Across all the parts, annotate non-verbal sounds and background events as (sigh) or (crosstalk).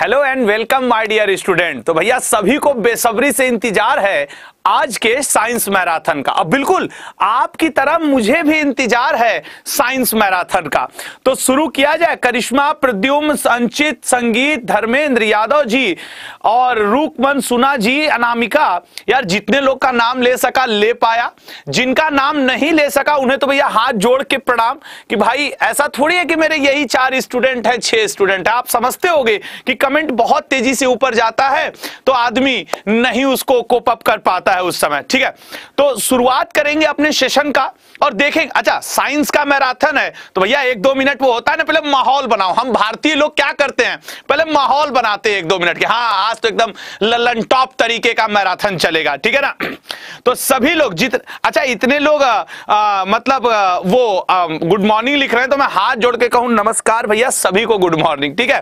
Hello and welcome my dear student तो भैया सभी को बेसब्री से इंतजार है आज के साइंस मैराथन का अब बिल्कुल आपकी तरह मुझे भी इंतजार है साइंस मैराथन का तो शुरू किया जाए करिश्मा प्रद्युम संचित संगीत धर्मेंद्र यादव जी और रूकमन सुना जी अनामिका यार जितने लोग का नाम ले सका ले पाया जिनका नाम नहीं ले सका उन्हें तो भैया हाथ जोड़ के प्रणाम कि भाई ऐसा थोड़ी है कि मेरे यही चार स्टूडेंट है छह स्टूडेंट है आप समझते हो कि कमेंट बहुत तेजी से ऊपर जाता है तो आदमी नहीं उसको कोपअप कर पाता होता है उस समय ठीक है तो शुरुआत करेंगे अपने सेशन का और देखेंगे अच्छा साइंस का मैराथन है तो भैया एक दो मिनट वो होता है ना पहले माहौल बनाओ हम भारतीय लोग क्या करते हैं पहले माहौल बनाते हैं एक दो मिनट के हाँ आज तो एकदम ललन टॉप तरीके का मैराथन चलेगा ठीक है ना तो सभी लोग जित अच्छा इतने लोग आ, आ, मतलब आ, वो गुड मॉर्निंग लिख रहे हैं तो मैं हाथ जोड़ के कहूं नमस्कार भैया सभी को गुड मॉर्निंग ठीक है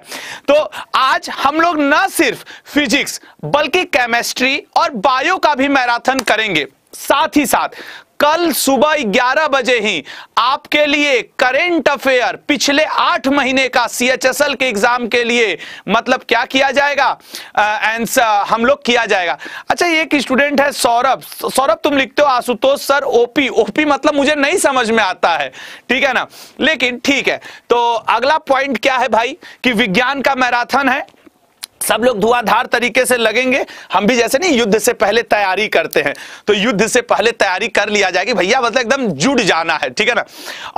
तो आज हम लोग ना सिर्फ फिजिक्स बल्कि केमेस्ट्री और बायो का भी मैराथन करेंगे साथ ही साथ कल सुबह 11 बजे ही आपके लिए करेंट अफेयर पिछले आठ महीने का सीएचएसएल के एग्जाम के लिए मतलब क्या किया जाएगा आंसर हम लोग किया जाएगा अच्छा एक स्टूडेंट है सौरभ सौरभ तुम लिखते हो आशुतोष सर ओपी ओपी मतलब मुझे नहीं समझ में आता है ठीक है ना लेकिन ठीक है तो अगला पॉइंट क्या है भाई कि विज्ञान का मैराथन है सब लोग धुआंधार तरीके से लगेंगे हम भी जैसे नहीं युद्ध से पहले तैयारी करते हैं तो युद्ध से पहले तैयारी कर लिया जाएगी भैया मतलब एकदम जुड़ जाना है ठीक है ना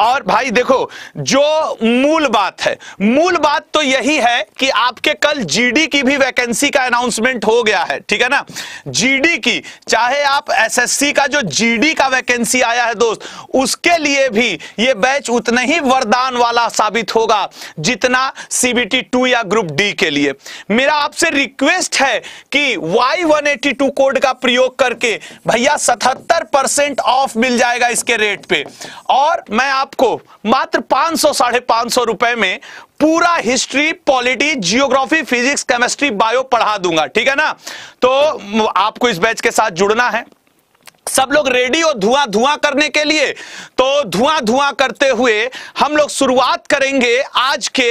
और भाई देखो जो मूल बात है मूल बात तो यही है कि आपके कल जीडी की भी वैकेंसी का अनाउंसमेंट हो गया है ठीक है ना जीडी की चाहे आप एस का जो जी का वैकेंसी आया है दोस्त उसके लिए भी ये बैच उतना ही वरदान वाला साबित होगा जितना सीबीटी टू या ग्रुप डी के लिए मेरा मेरा आपसे रिक्वेस्ट है कि Y one eighty two code का प्रयोग करके भैया सतहत्तर परसेंट ऑफ मिल जाएगा इसके रेट पे और मैं आपको मात्र पांच सौ साढ़े पांच सौ रुपए में पूरा history polity geography physics chemistry bio पढ़ा दूंगा ठीक है ना तो आपको इस बैच के साथ जुड़ना है सब लोग रेडी हो धुआं धुआं करने के लिए तो धुआं धुआं करते हुए हम लोग शुरुआत करेंगे आज के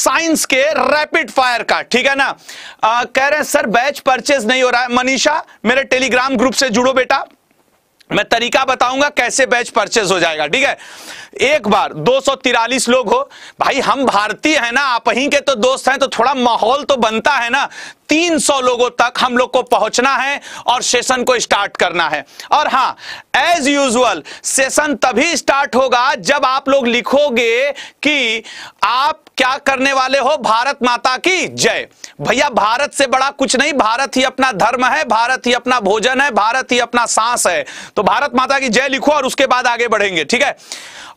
साइंस के रैपिड फायर का ठीक है ना आ, कह रहे हैं सर बैच परचेज नहीं हो रहा है मनीषा मेरे टेलीग्राम ग्रुप से जुड़ो बेटा मैं तरीका बताऊंगा कैसे बैच परचेज हो जाएगा ठीक है एक बार दो लोग हो भाई हम भारतीय हैं ना आप ही के तो दोस्त हैं तो थोड़ा माहौल तो बनता है ना 300 लोगों तक हम लोग को पहुंचना है और सेशन को स्टार्ट करना है और हां एज यूजुअल सेशन तभी स्टार्ट होगा जब आप लोग लिखोगे कि आप क्या करने वाले हो भारत माता की जय भैया भारत से बड़ा कुछ नहीं भारत ही अपना धर्म है भारत ही अपना भोजन है भारत ही अपना सांस है तो भारत माता की जय लिखो और उसके बाद आगे बढ़ेंगे ठीक है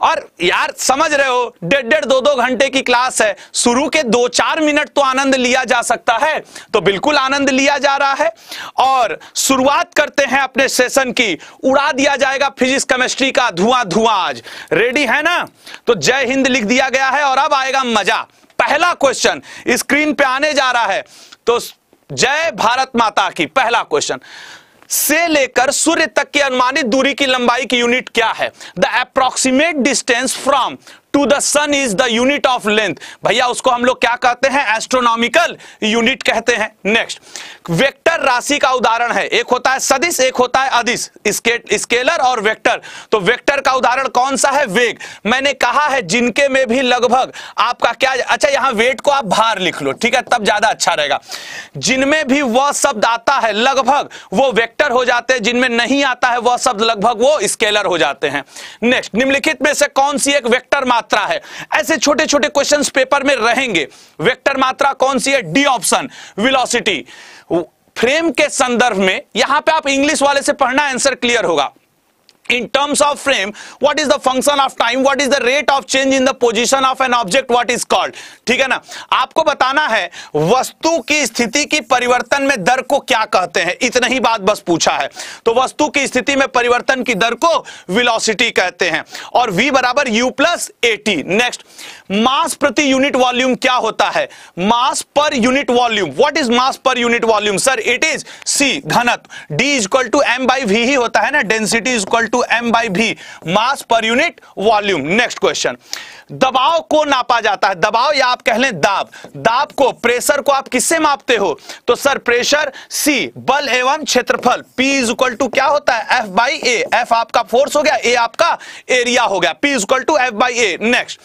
और यार समझ रहे हो डेढ़ डेढ़ दो दो घंटे की क्लास है शुरू के दो चार मिनट तो आनंद लिया जा सकता है तो बिल्कुल आनंद लिया जा रहा है और शुरुआत करते हैं अपने सेशन की उड़ा दिया जाएगा फिजिक्स केमिस्ट्री का धुआं धुआं आज रेडी है ना तो जय हिंद लिख दिया गया है और अब आएगा मजा पहला क्वेश्चन स्क्रीन पे आने जा रहा है तो जय भारत माता की पहला क्वेश्चन से लेकर सूर्य तक की अनुमानित दूरी की लंबाई की यूनिट क्या है the approximate distance from to the sun is the unit of length भैया उसको हम लोग क्या कहते हैं एस्ट्रोनॉमिकल यूनिट कहते हैं नेक्स्ट वेक्टर राशि का उदाहरण है एक होता है सदिश एक होता है अदिश स्केट स्केलर और वेक्टर तो वेक्टर का उदाहरण कौन सा है वेग मैंने कहा है जिनके में भी लगभग आपका क्या अच्छा यहां वेट को आप भार लिख लो ठीक है तब ज्यादा अच्छा रहेगा जिनमें भी वह शब्द आता है लगभग वो वेक्टर हो जाते हैं जिनमें नहीं आता है वह शब्द लगभग वो स्केलर हो जाते हैं नेक्स्ट निम्नलिखित में से कौन सी एक वेक्टर मात्रा है ऐसे छोटे छोटे क्वेश्चंस पेपर में रहेंगे वेक्टर मात्रा कौन सी है डी ऑप्शन वेलोसिटी फ्रेम के संदर्भ में यहां पे आप इंग्लिश वाले से पढ़ना आंसर क्लियर होगा in terms of frame what is the function of time what is the rate of change in the position of an object what is called theek hai na aapko batana hai vastu ki sthiti ki parivartan mein dar ko kya kehte hain itna hi baat bas pucha hai to vastu ki sthiti mein parivartan ki dar ko velocity kehte hain aur v बराबर u plus A next mass प्रति unit volume क्या होता है mass per unit volume what is mass per unit volume sir it is see घनत्व D is equal to M by V ही होता है ना density is equal to M by V mass per unit volume next question दबाव को नापा जाता है दबाव या आप कह लें दाब दाब को प्रेशर को आप किससे मापते हो तो सर प्रेशर सी बल एवं क्षेत्रफल पी इज इक्वल टू क्या होता है एफ बाई ए एफ आपका फोर्स हो गया ए आपका एरिया हो गया P is equal to F by A next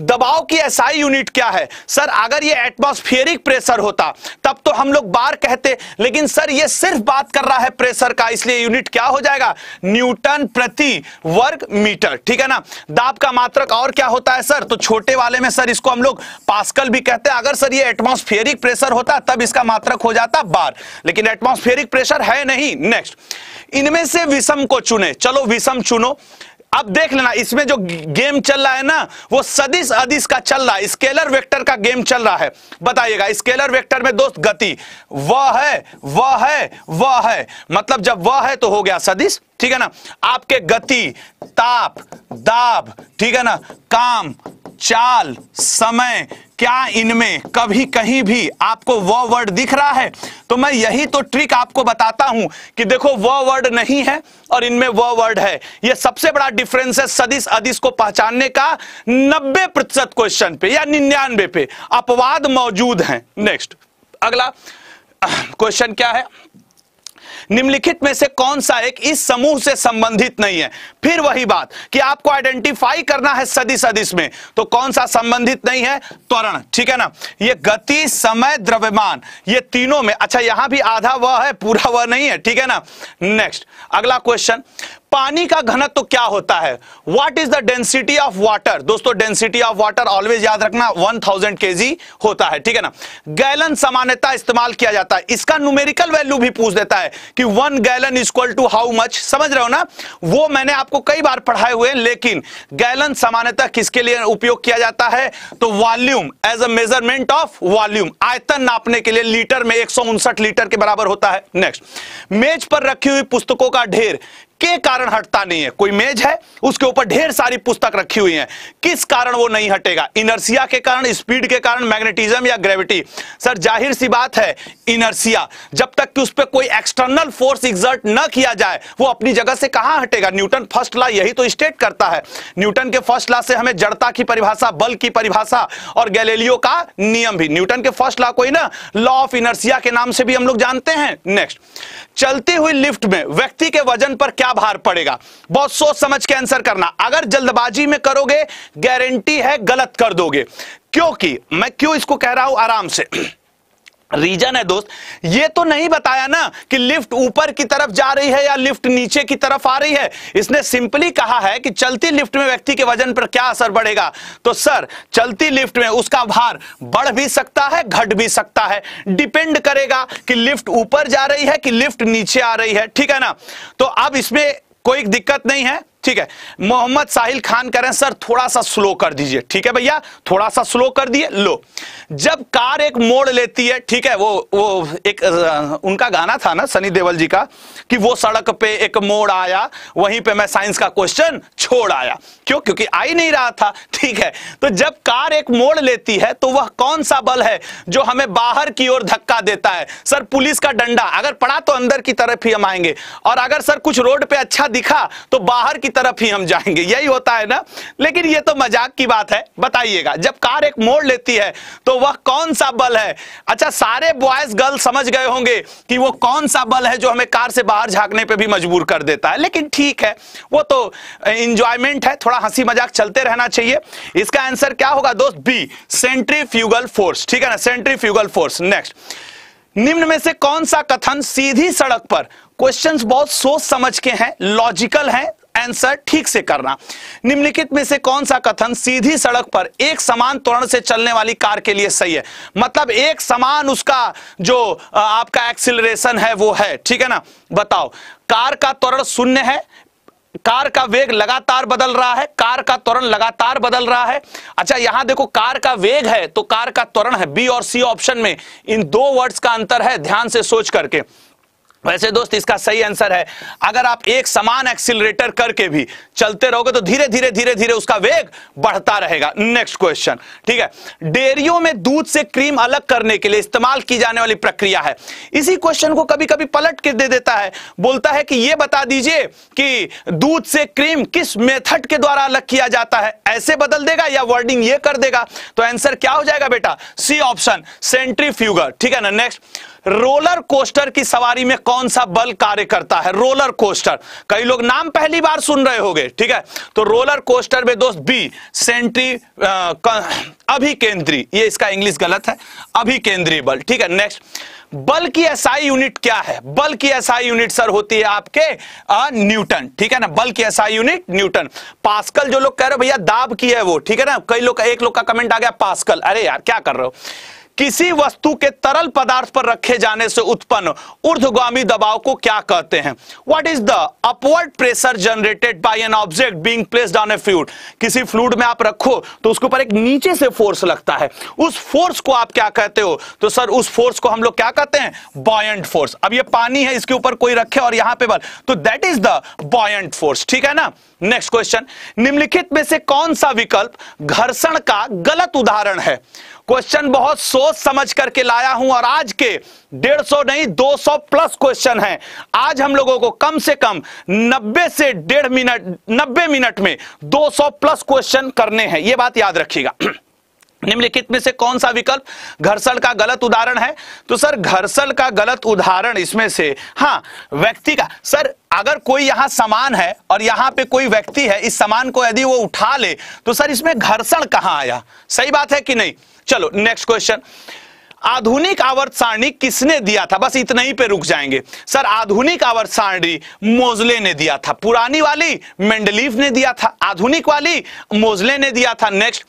दबाव दबाव की एसआई यूनिट क्या है सर अगर ये एटमॉस्फेरिक प्रेशर होता तब तो हम लोग बार कहते लेकिन सर ये सिर्फ बात कर रहा है प्रेशर का इसलिए यूनिट क्या हो जाएगा न्यूटन प्रति वर्ग मीटर ठीक है ना दाब का मात्रक और क्या होता है सर तो छोटे वाले में सर इसको हम लोग पास्कल भी कहते हैं अगर सर ये एटमॉस्फेरिक प्रेशर होता तब इसका मात्रक हो जाता बार लेकिन एटमॉस्फेरिक प्रेशर है नहीं नेक्स्ट इनमें से विषम को चुने चलो विषम चुनो अब देख लेना इसमें जो गेम चल रहा है ना वो सदिश अदिश का चल रहा है स्केलर वेक्टर का गेम चल रहा है बताइएगा स्केलर वेक्टर में दोस्त गति वह है वह है वह है मतलब जब वह है तो हो गया सदिश ठीक है ना आपके गति ताप दाब ठीक है ना काम चाल समय क्या इनमें कभी कहीं भी आपको वह वर्ड दिख रहा है तो मैं यही तो ट्रिक आपको बताता हूं कि देखो वह वर्ड नहीं है और इनमें वह वर्ड है यह सबसे बड़ा डिफरेंस है सदिश अदिश को पहचानने का 90 प्रतिशत क्वेश्चन पे या निन्यानवे पे अपवाद मौजूद हैं नेक्स्ट अगला क्वेश्चन क्या है निम्नलिखित में से कौन सा एक इस समूह से संबंधित नहीं है फिर वही बात कि आपको आइडेंटिफाई करना है सदी सदिश में तो कौन सा संबंधित नहीं है त्वरण ठीक है ना ये गति समय द्रव्यमान ये तीनों में अच्छा यहां भी आधा वह है पूरा वह नहीं है ठीक है ना नेक्स्ट अगला क्वेश्चन पानी का घनत्व तो क्या होता है what is the density of water दोस्तों डेंसिटी ऑफ वाटर ऑलवेज याद रखना 1000 थाउजेंड होता है ठीक है ना गैलन सामान्यता इस्तेमाल किया जाता है इसका न्यूमेरिकल वैल्यू भी पूछ देता है कि one gallon equal to how much समझ रहे हो ना वो मैंने आपको कई बार पढ़ाए हुए लेकिन गैलन सामान्यता किसके लिए उपयोग किया जाता है तो volume as a measurement of volume आयतन नापने के लिए लीटर में एक लीटर के बराबर होता है नेक्स्ट मेज पर रखी हुई पुस्तकों का ढेर के कारण हटता नहीं है कोई मेज है उसके ऊपर ढेर सारी पुस्तक रखी हुई है किस कारण वो नहीं हटेगा इनर्सिया के कारण स्पीड के कारण मैग्नेटिज्म या ग्रेविटी सर जाहिर सी बात है इनर्सिया जब तक कि उस पर कोई एक्सटर्नल फोर्स एग्जर्ट न किया जाए वो अपनी जगह से कहां हटेगा न्यूटन फर्स्ट लॉ यही तो स्टेट करता है न्यूटन के फर्स्ट लॉ से हमें जड़ता की परिभाषा बल की परिभाषा और गैलेलियो का नियम भी न्यूटन के फर्स्ट लॉ को ही ना लॉ ऑफ इनर्सिया के नाम से भी हम लोग जानते हैं नेक्स्ट चलती हुई लिफ्ट में व्यक्ति के वजन पर क्या भार पड़ेगा बहुत सोच समझ के आंसर करना अगर जल्दबाजी में करोगे गारंटी है गलत कर दोगे क्योंकि मैं क्यों इसको कह रहा हूं आराम से रीजन है दोस्त ये तो नहीं बताया ना कि लिफ्ट ऊपर की तरफ जा रही है या लिफ्ट नीचे की तरफ आ रही है इसने सिंपली कहा है कि चलती लिफ्ट में व्यक्ति के वजन पर क्या असर बढ़ेगा तो सर चलती लिफ्ट में उसका भार बढ़ भी सकता है घट भी सकता है डिपेंड करेगा कि लिफ्ट ऊपर जा रही है कि लिफ्ट नीचे आ रही है ठीक है ना तो अब इसमें कोई दिक्कत नहीं है ठीक है मोहम्मद साहिल खान कह रहे हैं सर थोड़ा सा स्लो कर दीजिए ठीक है भैया थोड़ा सा स्लो कर दिए लो जब कार एक मोड़ लेती है ठीक है वो वो एक उनका गाना था ना सनी देवल जी का कि वो सड़क पे एक मोड़ आया वहीं पे मैं साइंस का क्वेश्चन छोड़ आया क्यों क्योंकि आ ही नहीं रहा था ठीक है तो जब कार एक मोड़ लेती है तो वह कौन सा बल है जो हमें बाहर की ओर धक्का देता है सर पुलिस का डंडा अगर पड़ा तो अंदर की तरफ ही हम आएंगे और अगर सर कुछ रोड पे अच्छा दिखा तो बाहर की तरफ ही हम जाएंगे यही होता है ना लेकिन ये तो मजाक की बात है बताइएगा जब कार एक मोड़ लेती है तो वह कौन सा बल है अच्छा सारे बॉयज गर्ल समझ गए होंगे कि वो कौन सा बल है जो हमें कार से बाहर झांकने पे भी मजबूर कर देता है लेकिन ठीक है वो तो इंजॉयमेंट है थोड़ा हंसी मजाक चलते रहना चाहिए इसका आंसर क्या होगा दोस्त बी सेंट्री फोर्स ठीक है ना सेंट्री फोर्स नेक्स्ट निम्न में से कौन सा कथन सीधी सड़क पर क्वेश्चंस बहुत सोच समझ के हैं लॉजिकल हैं आंसर ठीक से करना निम्नलिखित में से कौन सा कथन सीधी सड़क पर एक समान त्वरण से चलने वाली कार के लिए सही है मतलब एक समान उसका जो आपका एक्सिलेशन है वो है ठीक है ना बताओ कार का त्वरण शून्य है कार का वेग लगातार बदल रहा है कार का त्वरण लगातार बदल रहा है अच्छा यहां देखो कार का वेग है तो कार का त्वरण है बी और सी ऑप्शन में इन दो वर्ड्स का अंतर है ध्यान से सोच करके वैसे दोस्त इसका सही आंसर है अगर आप एक समान एक्सिलरेटर करके भी चलते रहोगे तो धीरे धीरे धीरे धीरे उसका वेग बढ़ता रहेगा नेक्स्ट क्वेश्चन ठीक है डेयरियों में दूध से क्रीम अलग करने के लिए इस्तेमाल की जाने वाली प्रक्रिया है इसी क्वेश्चन को कभी कभी पलट के दे देता है बोलता है कि यह बता दीजिए कि दूध से क्रीम किस मेथड के द्वारा अलग किया जाता है ऐसे बदल देगा या वर्डिंग ये कर देगा तो आंसर क्या हो जाएगा बेटा सी ऑप्शन सेंट्रीफ्यूगर ठीक है ना नेक्स्ट रोलर कोस्टर की सवारी में कौन सा बल कार्य करता है रोलर कोस्टर कई लोग नाम पहली बार सुन रहे होंगे ठीक है तो रोलर कोस्टर में दोस्त बी सेंट्री अभिकेंद्री ये इसका इंग्लिश गलत है अभिकेंद्री बल ठीक है नेक्स्ट बल की एसआई यूनिट क्या है बल की एसआई यूनिट सर होती है आपके न्यूटन ठीक है ना बल की एसआई यूनिट न्यूटन पास्कल जो लोग कह रहे हो भैया दाब की है वो ठीक है ना कई लोग एक लोग का कमेंट आ गया पास्कल अरे यार क्या कर रहे हो किसी वस्तु के तरल पदार्थ पर रखे जाने से उत्पन्न ऊर्ध्वगामी दबाव को क्या कहते हैं what is the upward pressure generated by an object being placed on a fluid किसी फ्लूड में आप रखो तो उसके ऊपर एक नीचे से फोर्स लगता है उस फोर्स को आप क्या कहते हो तो सर उस फोर्स को हम लोग क्या कहते हैं बॉयंट फोर्स अब ये पानी है इसके ऊपर कोई रखे और यहां पे बल तो that is the buoyant force ठीक है ना नेक्स्ट क्वेश्चन निम्नलिखित में से कौन सा विकल्प घर्षण का गलत उदाहरण है क्वेश्चन बहुत सोच समझ करके लाया हूं और आज के 150 नहीं 200 प्लस क्वेश्चन हैं आज हम लोगों को कम से कम 90 से डेढ़ मिनट 90 मिनट में 200 प्लस क्वेश्चन करने हैं ये बात याद रखिएगा (clears throat) निम्नलिखित में से कौन सा विकल्प घर्षण का गलत उदाहरण है तो सर घर्षण का गलत उदाहरण इसमें से हाँ व्यक्ति का सर अगर कोई यहां समान है और यहां पे कोई व्यक्ति है इस समान को यदि वो उठा ले तो सर इसमें घर्षण कहां आया सही बात है कि नहीं चलो नेक्स्ट क्वेश्चन आधुनिक आवर्त सारणी किसने दिया था बस इतना ही पे रुक जाएंगे सर आधुनिक आवर्त सारणी मोजले ने दिया था पुरानी वाली मेंडलीव ने दिया था आधुनिक वाली मोजले ने दिया था नेक्स्ट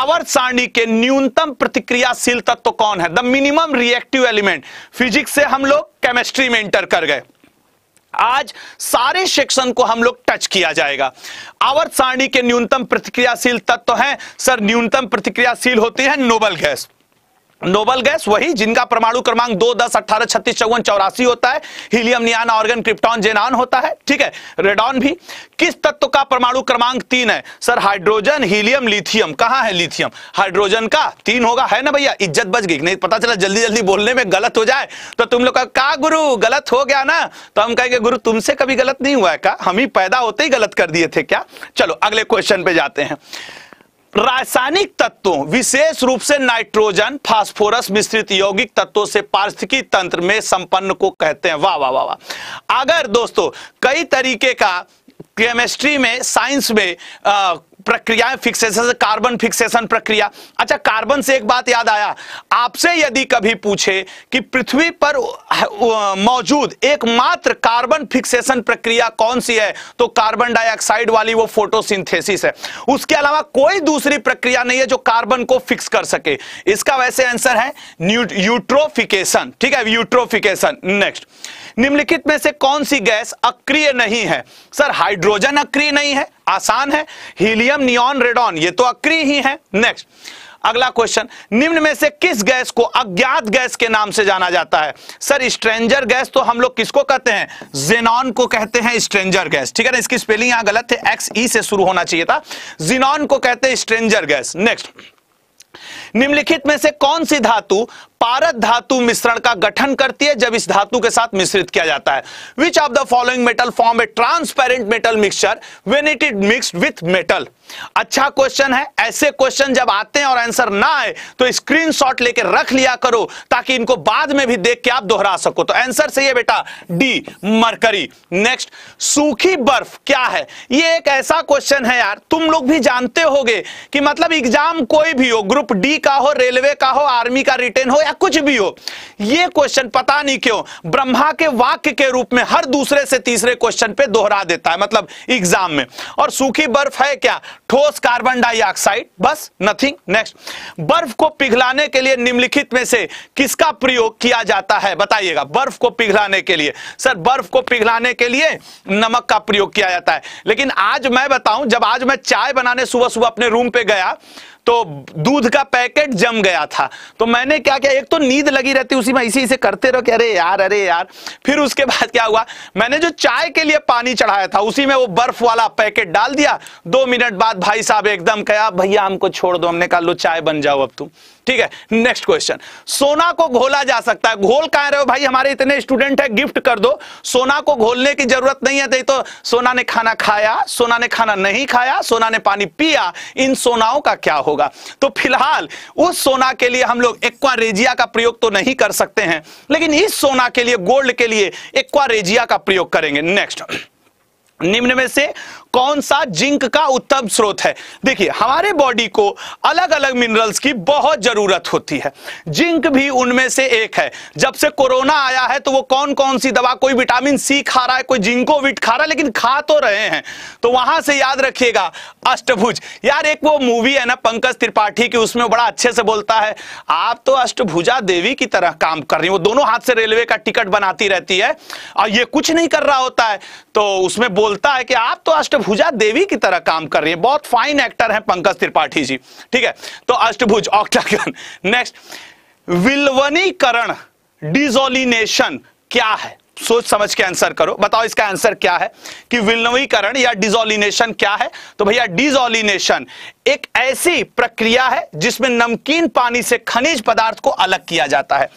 आवर्त सारणी के न्यूनतम प्रतिक्रियाशील तत्व तो कौन है the minimum reactive element physics से हम लोग केमिस्ट्री में इंटर कर गए आज सारे सेक्शन को हम लोग टच किया जाएगा आवर्त सारणी के न्यूनतम प्रतिक्रियाशील तत्व तो हैं सर न्यूनतम प्रतिक्रियाशील होती है नोबल गैस नोबल गैस वही जिनका परमाणु क्रमांक दो दस अट्ठारह छत्तीस चौवन चौरासी होता है helium neon argon krypton xenon होता है ठीक है रेडॉन भी किस तत्व का परमाणु क्रमांक तीन है सर हाइड्रोजन हीलियम लिथियम कहां है लिथियम हाइड्रोजन का तीन होगा है ना भैया इज्जत बच गई नहीं पता चला जल्दी जल्दी बोलने में गलत हो जाए तो तुम लोग का का गुरु गलत हो गया ना तो हम कहेंगे गुरु तुमसे कभी गलत नहीं हुआ है का हम ही पैदा होते ही गलत कर दिए थे क्या चलो अगले क्वेश्चन पे जाते हैं रासायनिक तत्वों विशेष रूप से नाइट्रोजन फास्फोरस मिश्रित यौगिक तत्वों से पार्थिकी तंत्र में संपन्न को कहते हैं वाह वाह वाह वाह अगर दोस्तों कई तरीके का केमिस्ट्री में साइंस में आ, प्रक्रियाएं फिक्सेशन कार्बन फिक्सेशन प्रक्रिया अच्छा कार्बन से एक बात याद आया आपसे यदि कभी पूछे कि पृथ्वी पर मौजूद एकमात्र कार्बन फिक्सेशन प्रक्रिया कौन सी है तो कार्बन डाइऑक्साइड वाली वो फोटोसिंथेसिस है उसके अलावा कोई दूसरी प्रक्रिया नहीं है जो कार्बन को फिक्स कर सके इसका वैसे आंसर है यूट्रोफिकेशन ठीक है यूट्रोफिकेशन नेक्स्ट निम्नलिखित में से कौन सी गैस अक्रिय नहीं है सर हाइड्रोजन अक्रिय नहीं है आसान है हीलियम नियॉन रेडॉन ये तो अक्रिय ही है नेक्स्ट अगला क्वेश्चन निम्न में से किस गैस को अज्ञात गैस के नाम से जाना जाता है सर स्ट्रेंजर गैस तो हम लोग किसको कहते हैं जेनॉन को कहते हैं स्ट्रेंजर गैस ठीक है ना इसकी स्पेलिंग यहां गलत है एक्स ई e से शुरू होना चाहिए था जिनॉन को कहते हैं स्ट्रेंजर गैस नेक्स्ट निम्नलिखित में से कौन सी धातु पारद धातु मिश्रण का गठन करती है जब इस धातु के साथ मिश्रित किया जाता है which of the following metal form a transparent metal mixture when it is mixed with metal अच्छा क्वेश्चन है ऐसे क्वेश्चन जब आते हैं और आंसर ना आए तो स्क्रीनशॉट लेके रख लिया करो ताकि इनको बाद में भी देख के आप दोहरा सको तो आंसर सही है बेटा डी मरकरी नेक्स्ट सूखी बर्फ क्या है ये एक ऐसा क्वेश्चन है यार तुम लोग भी जानते होगे कि मतलब एग्जाम कोई भी हो ग्रुप डी का हो रेलवे का हो आर्मी का रिटर्न हो या कुछ भी हो यह क्वेश्चन पता नहीं क्यों ब्रह्मा के वाक्य के रूप में हर दूसरे से तीसरे क्वेश्चन पे दोहरा देता है मतलब एग्जाम में और सूखी बर्फ है क्या ठोस कार्बन डाइऑक्साइड बस नथिंग नेक्स्ट बर्फ को पिघलाने के लिए निम्नलिखित में से किसका प्रयोग किया जाता है बताइएगा बर्फ को पिघलाने के लिए सर बर्फ को पिघलाने के लिए नमक का प्रयोग किया जाता है लेकिन आज मैं बताऊं जब आज मैं चाय बनाने सुबह सुबह अपने रूम पे गया तो दूध का पैकेट जम गया था तो मैंने क्या किया एक तो नींद लगी रहती उसी में इसी इसे करते रहो कि अरे यार अरे यार फिर उसके बाद क्या हुआ मैंने जो चाय के लिए पानी चढ़ाया था उसी में वो बर्फ वाला पैकेट डाल दिया दो मिनट बाद भाई साहब एकदम कह भैया हमको छोड़ दो हमने कहा लो चाय बन जाओ अब तुम ठीक है नेक्स्ट क्वेश्चन सोना को घोला जा सकता है घोल कह रहे हो भाई हमारे इतने स्टूडेंट है गिफ्ट कर दो सोना को घोलने की जरूरत नहीं है तो सोना ने खाना खाया सोना ने खाना नहीं खाया सोना ने पानी पिया इन सोनाओं का क्या होगा तो फिलहाल उस सोना के लिए हम लोग एक्वारेजिया का प्रयोग तो नहीं कर सकते हैं लेकिन इस सोना के लिए गोल्ड के लिए एक्वारेजिया का प्रयोग करेंगे नेक्स्ट निम्न में से कौन सा जिंक का उत्तम स्रोत है देखिए हमारे बॉडी को अलग अलग मिनरल्स की बहुत जरूरत होती है जिंक भी उनमें से एक है जब से कोरोना आया है तो वो कौन कौन सी दवा कोई विटामिन सी खा रहा है कोई जिंकोविट खा रहा है लेकिन खा तो रहे हैं तो वहां से याद रखिएगा अष्टभुज यार एक वो मूवी है ना पंकज त्रिपाठी की उसमें बड़ा अच्छे से बोलता है आप तो अष्टभुजा देवी की तरह काम कर रही वो दोनों हाथ से रेलवे का टिकट बनाती रहती है और ये कुछ नहीं कर रहा होता है तो उसमें बोलता है कि आप तो अष्टभुज अष्टभुजा देवी की तरह काम कर रही है बहुत फाइन एक्टर है पंकज त्रिपाठी जी ठीक है तो अष्टभुज ऑक्टागन नेक्स्ट विलवनीकरण डिजोलिनेशन क्या है सोच समझ के आंसर करो बताओ इसका आंसर क्या है कि विलवीकरण या डिजोलिनेशन क्या है तो भैया डिजोलिनेशन एक ऐसी प्रक्रिया है जिसमें नमकीन पानी से खनिज पदार्थ को अलग किया जाता है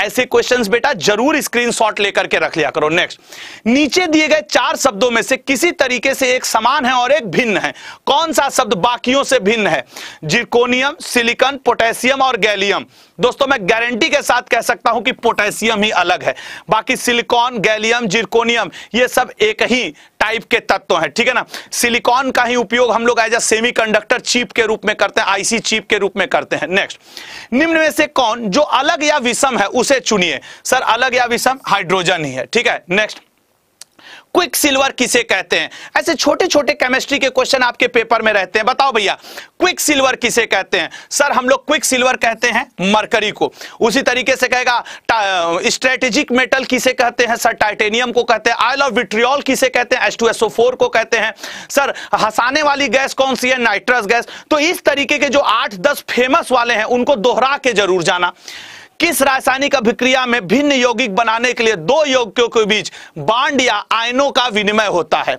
ऐसे क्वेश्चंस बेटा जरूर स्क्रीनशॉट लेकर के रख लिया करो नेक्स्ट नीचे दिए गए चार शब्दों में से किसी तरीके से एक समान है और एक भिन्न है कौन सा शब्द बाकियों से भिन्न है जिरकोनियम सिलिकन पोटेशियम और गैलियम दोस्तों मैं गारंटी के साथ कह सकता हूं कि पोटेशियम ही अलग है बाकी सिलिकॉन गैलियम जिरकोनियम ये सब एक ही टाइप के तत्व हैं ठीक है ना सिलिकॉन का ही उपयोग हम लोग एज अ कंडक्टर चीप के रूप में करते हैं आईसी चीप के रूप में करते हैं नेक्स्ट निम्न में से कौन जो अलग या विषम है उसे चुनिए सर अलग या विषम हाइड्रोजन ही है ठीक है नेक्स्ट क्विक सिल्वर किसे कहते हैं ऐसे छोटे छोटे केमिस्ट्री के क्वेश्चन आपके पेपर में रहते हैं बताओ भैया क्विक सिल्वर किसे कहते हैं सर हम लोग क्विक सिल्वर कहते हैं मरकरी को उसी तरीके से कहेगा स्ट्रेटेजिक मेटल किसे कहते हैं सर टाइटेनियम को कहते हैं आयल ऑफ विट्रियल किसे कहते हैं एच को कहते हैं सर हसाने वाली गैस कौन सी है नाइट्रस गैस तो इस तरीके के जो आठ दस फेमस वाले हैं उनको दोहरा के जरूर जाना किस रासायनिक अभिक्रिया में भिन्न यौगिक बनाने के लिए दो यौगिकों के बीच बांड या आयनों का विनिमय होता है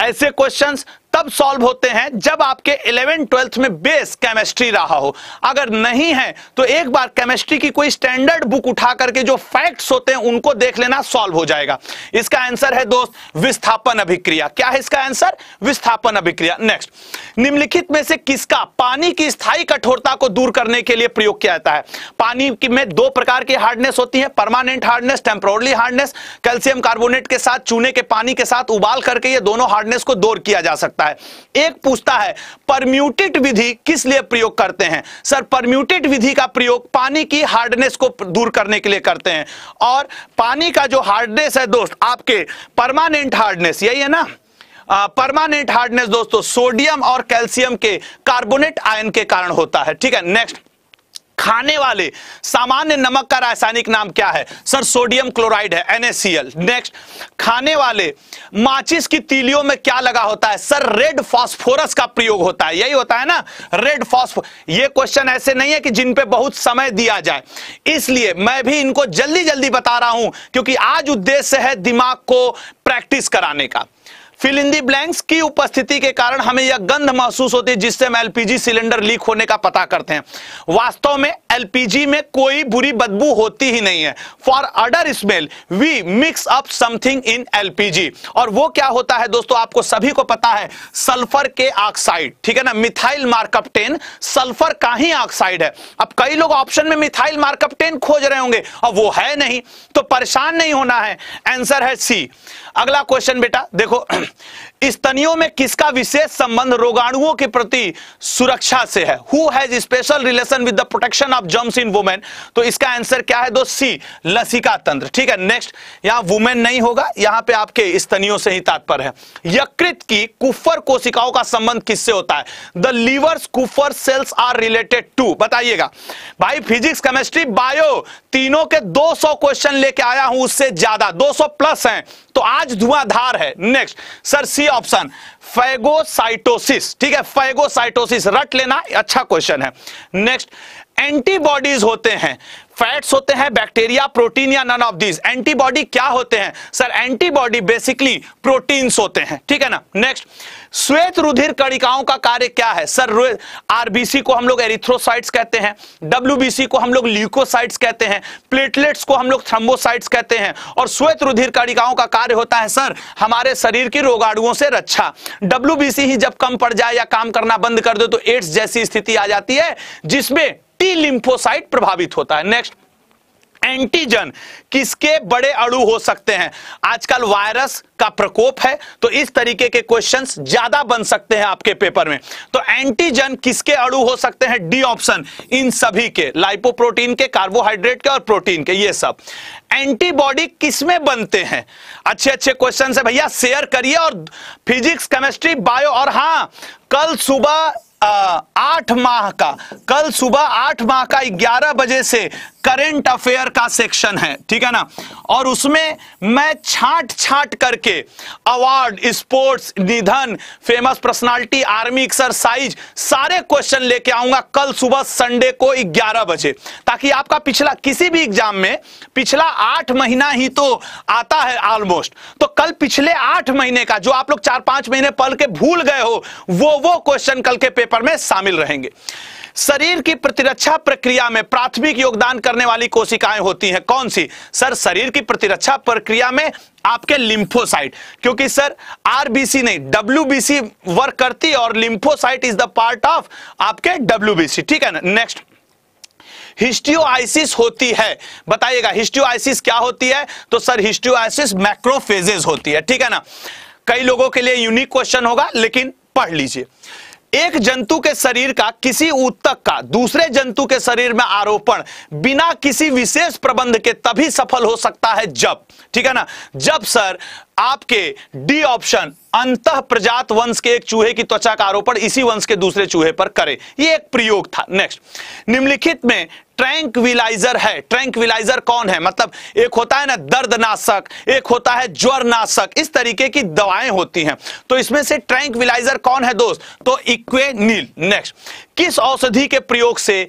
ऐसे क्वेश्चंस तब सॉल्व होते हैं जब आपके इलेवन ट्वेल्थ में बेस केमिस्ट्री रहा हो अगर नहीं है तो एक बार केमिस्ट्री की कोई स्टैंडर्ड बुक उठा करके जो फैक्ट्स होते हैं उनको देख लेना सॉल्व हो जाएगा इसका आंसर है दोस्त विस्थापन अभिक्रिया क्या है इसका आंसर विस्थापन अभिक्रिया नेक्स्ट निम्नलिखित में से किसका पानी की स्थायी कठोरता को दूर करने के लिए प्रयोग किया जाता है पानी में दो प्रकार की हार्डनेस होती है permanent hardness temporarily hardness calcium carbonate के साथ चूने के पानी के साथ उबाल करके ये दोनों हार्डनेस को दूर किया जा सकता है है एक पूछता है परम्यूटेड विधि किस लिए प्रयोग करते हैं सर परम्यूटेड विधि का प्रयोग पानी की हार्डनेस को दूर करने के लिए करते हैं और पानी का जो हार्डनेस है दोस्त आपके परमानेंट हार्डनेस यही है ना परमानेंट हार्डनेस दोस्तों सोडियम और कैल्शियम के कार्बोनेट आयन के कारण होता है ठीक है नेक्स्ट खाने वाले सामान्य नमक का रासायनिक नाम क्या है सर सोडियम क्लोराइड है NaCl नेक्स्ट खाने वाले माचिस की तीलियों में क्या लगा होता है सर रेड फास्फोरस का प्रयोग होता है यही होता है ना रेड फास्फो ये क्वेश्चन ऐसे नहीं है कि जिन पे बहुत समय दिया जाए इसलिए मैं भी इनको जल्दी जल्दी बता रहा हूं क्योंकि आज उद्देश्य है दिमाग को प्रैक्टिस कराने का फिल इन दी ब्लैंक्स की उपस्थिति के कारण हमें यह गंध महसूस होती है जिससे हम एलपीजी सिलेंडर लीक होने का पता करते हैं वास्तव में एलपीजी में कोई बुरी बदबू होती ही नहीं है for odour smell we mix up something in LPG और वो क्या होता है दोस्तों आपको सभी को पता है सल्फर के ऑक्साइड ठीक है ना मिथाइल मार्कअप टेन सल्फर का ही ऑक्साइड है अब कई लोग ऑप्शन में मिथाइल मार्कअप टेन खोज रहे होंगे और वो है नहीं तो परेशान नहीं होना है आंसर है सी अगला क्वेश्चन बेटा देखो स्तनियों में किसका विशेष संबंध रोगाणुओं के प्रति सुरक्षा से है who has special relation with the protection of gums in women तो इसका आंसर क्या है दो सी लसिका तंत्र ठीक है नेक्स्ट यहां वुमेन नहीं होगा यहां पे आपके स्तनियों से ही तात्पर्य है यकृत की कुफर कोशिकाओं का संबंध किससे होता है the liver's Kupffer cells are related to बताइएगा भाई फिजिक्स केमिस्ट्री बायो तीनों के 200 क्वेश्चन लेके आया हूं उससे ज्यादा 200 प्लस हैं तो आज धुआंधार है next sir C option phagocytosis ठीक है फैगोसाइटोसिस रट लेना अच्छा क्वेश्चन है नेक्स्ट एंटीबॉडीज होते हैं फैट्स होते हैं बैक्टीरिया प्रोटीन या नन ऑफ दीज एंटीबॉडी क्या होते हैं सर एंटीबॉडी बेसिकली प्रोटीन्स होते हैं ठीक है ना नेक्स्ट श्वेत रुधिर कणिकाओं का कार्य क्या है सर आरबीसी को हम लोग एरिथ्रोसाइट्स कहते हैं डब्ल्यूबीसी को हम लोग ल्यूकोसाइट्स कहते हैं प्लेटलेट्स को हम लोग थ्रम्बोसाइट्स कहते हैं और श्वेत रुधिर कणिकाओं का कार्य होता है सर हमारे शरीर की रोगाणुओं से रक्षा डब्ल्यू ही जब कम पड़ जाए या काम करना बंद कर दो तो एड्स जैसी स्थिति आ जाती है जिसमें टी लिंफोसाइट प्रभावित होता है नेक्स्ट एंटीजन किसके बड़े अड़ू हो सकते हैं आजकल वायरस का प्रकोप है तो इस तरीके के क्वेश्चंस ज्यादा बन सकते हैं आपके पेपर में तो एंटीजन किसके अड़ू हो सकते हैं डी ऑप्शन इन सभी के लाइपोप्रोटीन के कार्बोहाइड्रेट के और प्रोटीन के ये सब एंटीबॉडी किसमें बनते हैं अच्छे अच्छे क्वेश्चन है भैया शेयर करिए और फिजिक्स केमिस्ट्री बायो और हाँ कल सुबह आठ माह का कल सुबह आठ माह का ग्यारह बजे से करेंट अफेयर का सेक्शन है ठीक है ना और उसमें मैं छाट छाट करके अवार्ड स्पोर्ट्स निधन फेमस पर्सनालिटी आर्मी एक्सरसाइज सारे क्वेश्चन लेके आऊंगा कल सुबह संडे को ग्यारह बजे ताकि आपका पिछला किसी भी एग्जाम में पिछला आठ महीना ही तो आता है ऑलमोस्ट तो कल पिछले आठ महीने का जो आप लोग चार पांच महीने पढ़ के भूल गए हो वो वो क्वेश्चन कल के पेपर पेपर में शामिल रहेंगे शरीर की प्रतिरक्षा प्रक्रिया में प्राथमिक योगदान करने वाली कोशिकाएं होती हैं कौन सी सर शरीर की प्रतिरक्षा प्रक्रिया में आपके लिम्फोसाइट क्योंकि सर आरबीसी नहीं डब्ल्यूबीसी वर्क करती और lymphocyte is the part of आपके डब्ल्यूबीसी ठीक है ना नेक्स्ट हिस्टियोआइसिस होती है बताइएगा हिस्टियोआइसिस क्या होती है तो सर हिस्टियोआइसिस मैक्रोफेजेस होती है ठीक है ना कई लोगों के लिए यूनिक क्वेश्चन होगा लेकिन पढ़ लीजिए एक जंतु के शरीर का किसी उत्तक का दूसरे जंतु के शरीर में आरोपण बिना किसी विशेष प्रबंध के तभी सफल हो सकता है जब ठीक है ना जब सर आपके डी ऑप्शन अंत प्रजात वंश के एक चूहे की त्वचा का आरोपण इसी वंश के दूसरे चूहे पर करें यह एक प्रयोग था नेक्स्ट निम्नलिखित में ट्रैंक्विलाइजर है ट्रैंक्विलाइजर कौन है मतलब एक होता है ना दर्दनाशक एक होता है ज्वर नाशक इस तरीके की दवाएं होती हैं तो इसमें से ट्रैंक्विलाइजर कौन है दोस्त तो इक्वेनिल नेक्स्ट किस औषधि के प्रयोग से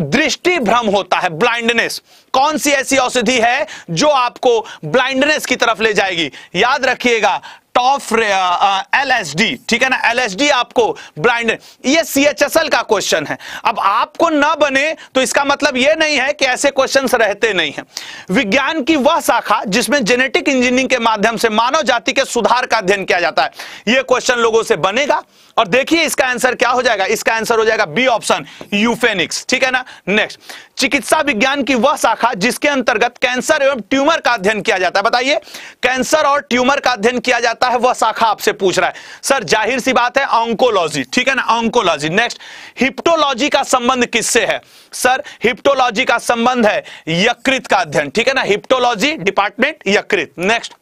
दृष्टि भ्रम होता है ब्लाइंडनेस कौन सी ऐसी औषधि है जो आपको ब्लाइंडनेस की तरफ ले जाएगी याद रखिएगा टॉफ एलएसडी uh, ठीक है ना एलएसडी आपको ब्लाइंड ये सीएचएसएल का क्वेश्चन है अब आपको ना बने तो इसका मतलब ये नहीं है कि ऐसे क्वेश्चंस रहते नहीं है विज्ञान की वह शाखा जिसमें जेनेटिक इंजीनियरिंग के माध्यम से मानव जाति के सुधार का अध्ययन किया जाता है यह क्वेश्चन लोगों से बनेगा और देखिए इसका आंसर क्या हो जाएगा इसका आंसर हो जाएगा बी ऑप्शन यूफेनिक्स ठीक है ना नेक्स्ट चिकित्सा विज्ञान की वह शाखा जिसके अंतर्गत कैंसर एवं ट्यूमर का अध्ययन किया जाता है बताइए कैंसर और ट्यूमर का अध्ययन किया जाता है वह शाखा आपसे पूछ रहा है सर जाहिर सी बात है ऑंकोलॉजी ठीक है ना ऑंकोलॉजी नेक्स्ट हिप्टोलॉजी का संबंध किससे है सर हिप्टोलॉजी का संबंध है यकृत का अध्ययन ठीक है ना हिप्टोलॉजी डिपार्टमेंट यकृत नेक्स्ट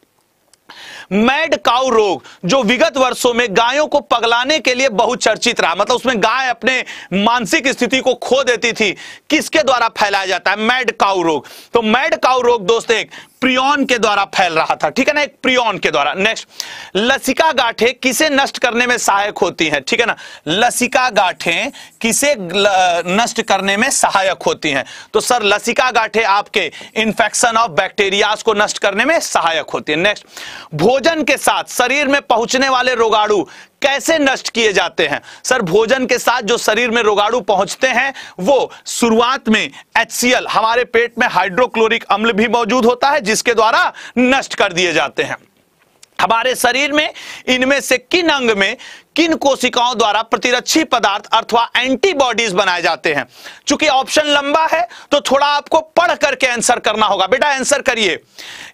मैड काउ रोग जो विगत वर्षों में गायों को पगलाने के लिए बहुत चर्चित रहा मतलब उसमें गाय अपने मानसिक स्थिति को खो देती थी किसके द्वारा फैलाया जाता है मैड काउ रोग तो मैड काउ रोग दोस्त एक प्रियोन के द्वारा फैल रहा था ठीक है ना एक प्रियोन के द्वारा नेक्स्ट लसिका गाठे किसे नष्ट करने में सहायक होती हैं ठीक है ना लसिका गाठे किसे नष्ट करने में सहायक होती हैं तो सर लसिका गाठे आपके इंफेक्शन ऑफ बैक्टीरियाज को नष्ट करने में सहायक होती है नेक्स्ट भोजन के साथ शरीर में पहुंचने वाले रोगाणु कैसे नष्ट किए जाते हैं सर भोजन के साथ जो शरीर में रोगाणु पहुंचते हैं वो शुरुआत में एचसीएल हमारे पेट में हाइड्रोक्लोरिक अम्ल भी मौजूद होता है जिसके द्वारा नष्ट कर दिए जाते हैं हमारे शरीर में इनमें से किन अंग में किन कोशिकाओं द्वारा प्रतिरक्षी पदार्थ अथवा एंटीबॉडीज बनाए जाते हैं चूंकि ऑप्शन लंबा है तो थोड़ा आपको पढ़ करके आंसर करना होगा बेटा आंसर करिए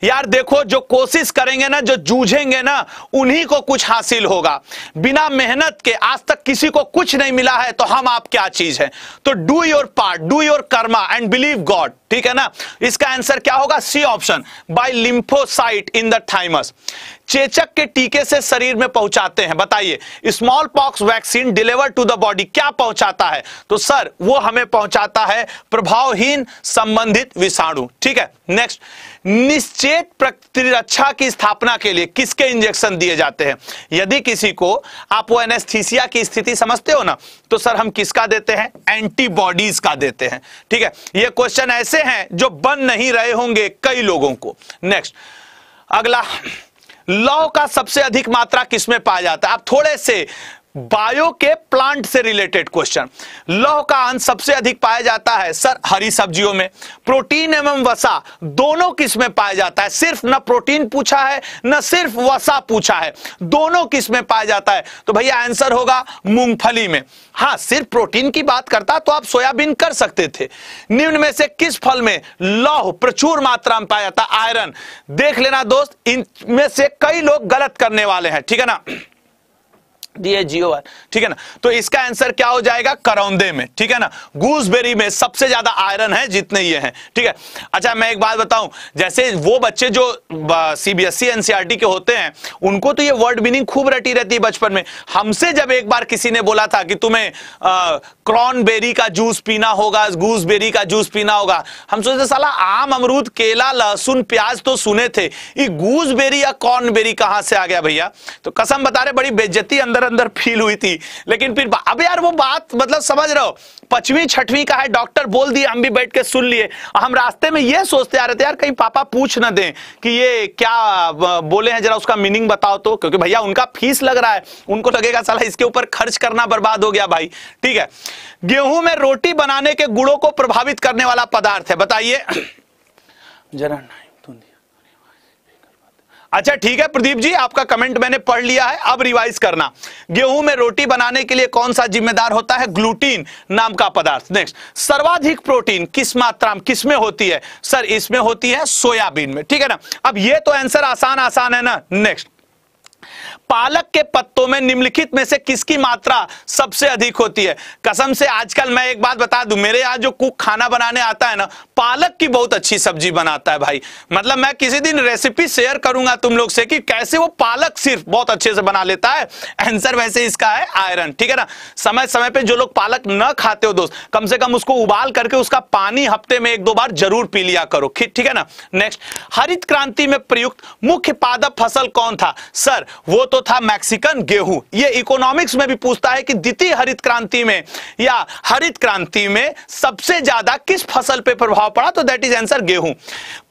यार देखो जो कोशिश करेंगे ना जो जूझेंगे ना उन्हीं को कुछ हासिल होगा बिना मेहनत के आज तक किसी को कुछ नहीं मिला है तो हम आप क्या चीज है तो do your part do your karma and believe god ठीक है ना इसका आंसर क्या होगा C option by lymphocyte in the thymus चेचक के टीके से शरीर में पहुंचाते हैं बताइए smallpox vaccine deliver to the body क्या पहुंचाता है तो सर वो हमें पहुंचाता है प्रभावहीन संबंधित विषाणु ठीक है नेक्स्ट निश्चित प्रतिरक्षा की स्थापना के लिए किसके इंजेक्शन दिए जाते हैं यदि किसी को आप वो एनेस्थीसिया की स्थिति समझते हो ना तो सर हम किसका देते हैं एंटीबॉडीज का देते हैं ठीक है ये क्वेश्चन ऐसे हैं जो बन नहीं रहे होंगे कई लोगों को नेक्स्ट अगला लौ का सबसे अधिक मात्रा किसमें पाया जाता है आप थोड़े से बायो के प्लांट से रिलेटेड क्वेश्चन लौह का अंश सबसे अधिक पाया जाता है सर हरी सब्जियों में प्रोटीन एवं वसा दोनों किस में पाया जाता है सिर्फ न प्रोटीन पूछा है न सिर्फ वसा पूछा है दोनों किस में पाया जाता है तो भैया आंसर होगा मूंगफली में हाँ सिर्फ प्रोटीन की बात करता तो आप सोयाबीन कर सकते थे निम्न में से किस फल में लौह प्रचुर मात्रा में पाया जाता आयरन देख लेना दोस्त इनमें से कई लोग गलत करने वाले हैं ठीक है ना दिए जियो ठीक है ना तो इसका आंसर क्या हो जाएगा करौंदे में ठीक है ना गूसबेरी में सबसे ज्यादा आयरन है जितने ये हैं ठीक है अच्छा मैं एक बात बताऊं जैसे वो बच्चे जो सीबीएसई एनसीईआरटी e के होते हैं उनको तो ये वर्ड मीनिंग खूब रटी रहती है बचपन में हमसे जब एक बार किसी ने बोला था कि तुम्हें क्रॉनबेरी का जूस पीना होगा गूसबेरी का जूस पीना होगा हम सोचते सला आम अमरूद केला लहसुन प्याज तो सुने थे ये गूसबेरी या कॉर्नबेरी कहां से आ गया भैया तो कसम बता रहे बड़ी बेज्जती अंदर अंदर फील हुई थी लेकिन फिर अब यार वो बात मतलब समझ रहे हो पचवीं छठवीं का है डॉक्टर बोल दिए हम भी बैठ के सुन लिए हम रास्ते में ये सोचते आ रहे थे यार कहीं पापा पूछ ना दें कि ये क्या बोले हैं जरा उसका मीनिंग बताओ तो क्योंकि भैया उनका फीस लग रहा है उनको लगेगा साला इसके ऊपर खर्च करना बर्बाद हो गया भाई ठीक है गेहूं में रोटी बनाने के गुड़ों को प्रभावित करने वाला पदार्थ है बताइए जरा अच्छा ठीक है प्रदीप जी आपका कमेंट मैंने पढ़ लिया है अब रिवाइज करना गेहूं में रोटी बनाने के लिए कौन सा जिम्मेदार होता है ग्लूटीन नाम का पदार्थ नेक्स्ट सर्वाधिक प्रोटीन किस मात्रा में किसमें होती है सर इसमें होती है सोयाबीन में ठीक है ना अब ये तो आंसर आसान आसान है ना नेक्स्ट पालक के पत्तों में निम्नलिखित में से किसकी मात्रा सबसे अधिक होती है कसम से आजकल मैं एक बात बता दूं मेरे यहाँ जो कुक खाना बनाने आता है ना पालक की बहुत अच्छी सब्जी बनाता है भाई मतलब मैं किसी दिन रेसिपी शेयर करूंगा तुम लोग से कि कैसे वो पालक सिर्फ बहुत अच्छे से बना लेता है आंसर वैसे इसका है आयरन ठीक है ना समय समय पर जो लोग पालक न खाते हो दोस्त कम से कम उसको उबाल करके उसका पानी हफ्ते में एक दो बार जरूर पी लिया करो ठीक है ना नेक्स्ट हरित क्रांति में प्रयुक्त मुख्य पादप फसल कौन था सर वो तो तो था मैक्सिकन गेहूं ये इकोनॉमिक्स में भी पूछता है कि द्वितीय हरित क्रांति में या हरित क्रांति में सबसे ज्यादा किस फसल पे प्रभाव पड़ा तो दैट इज आंसर गेहूं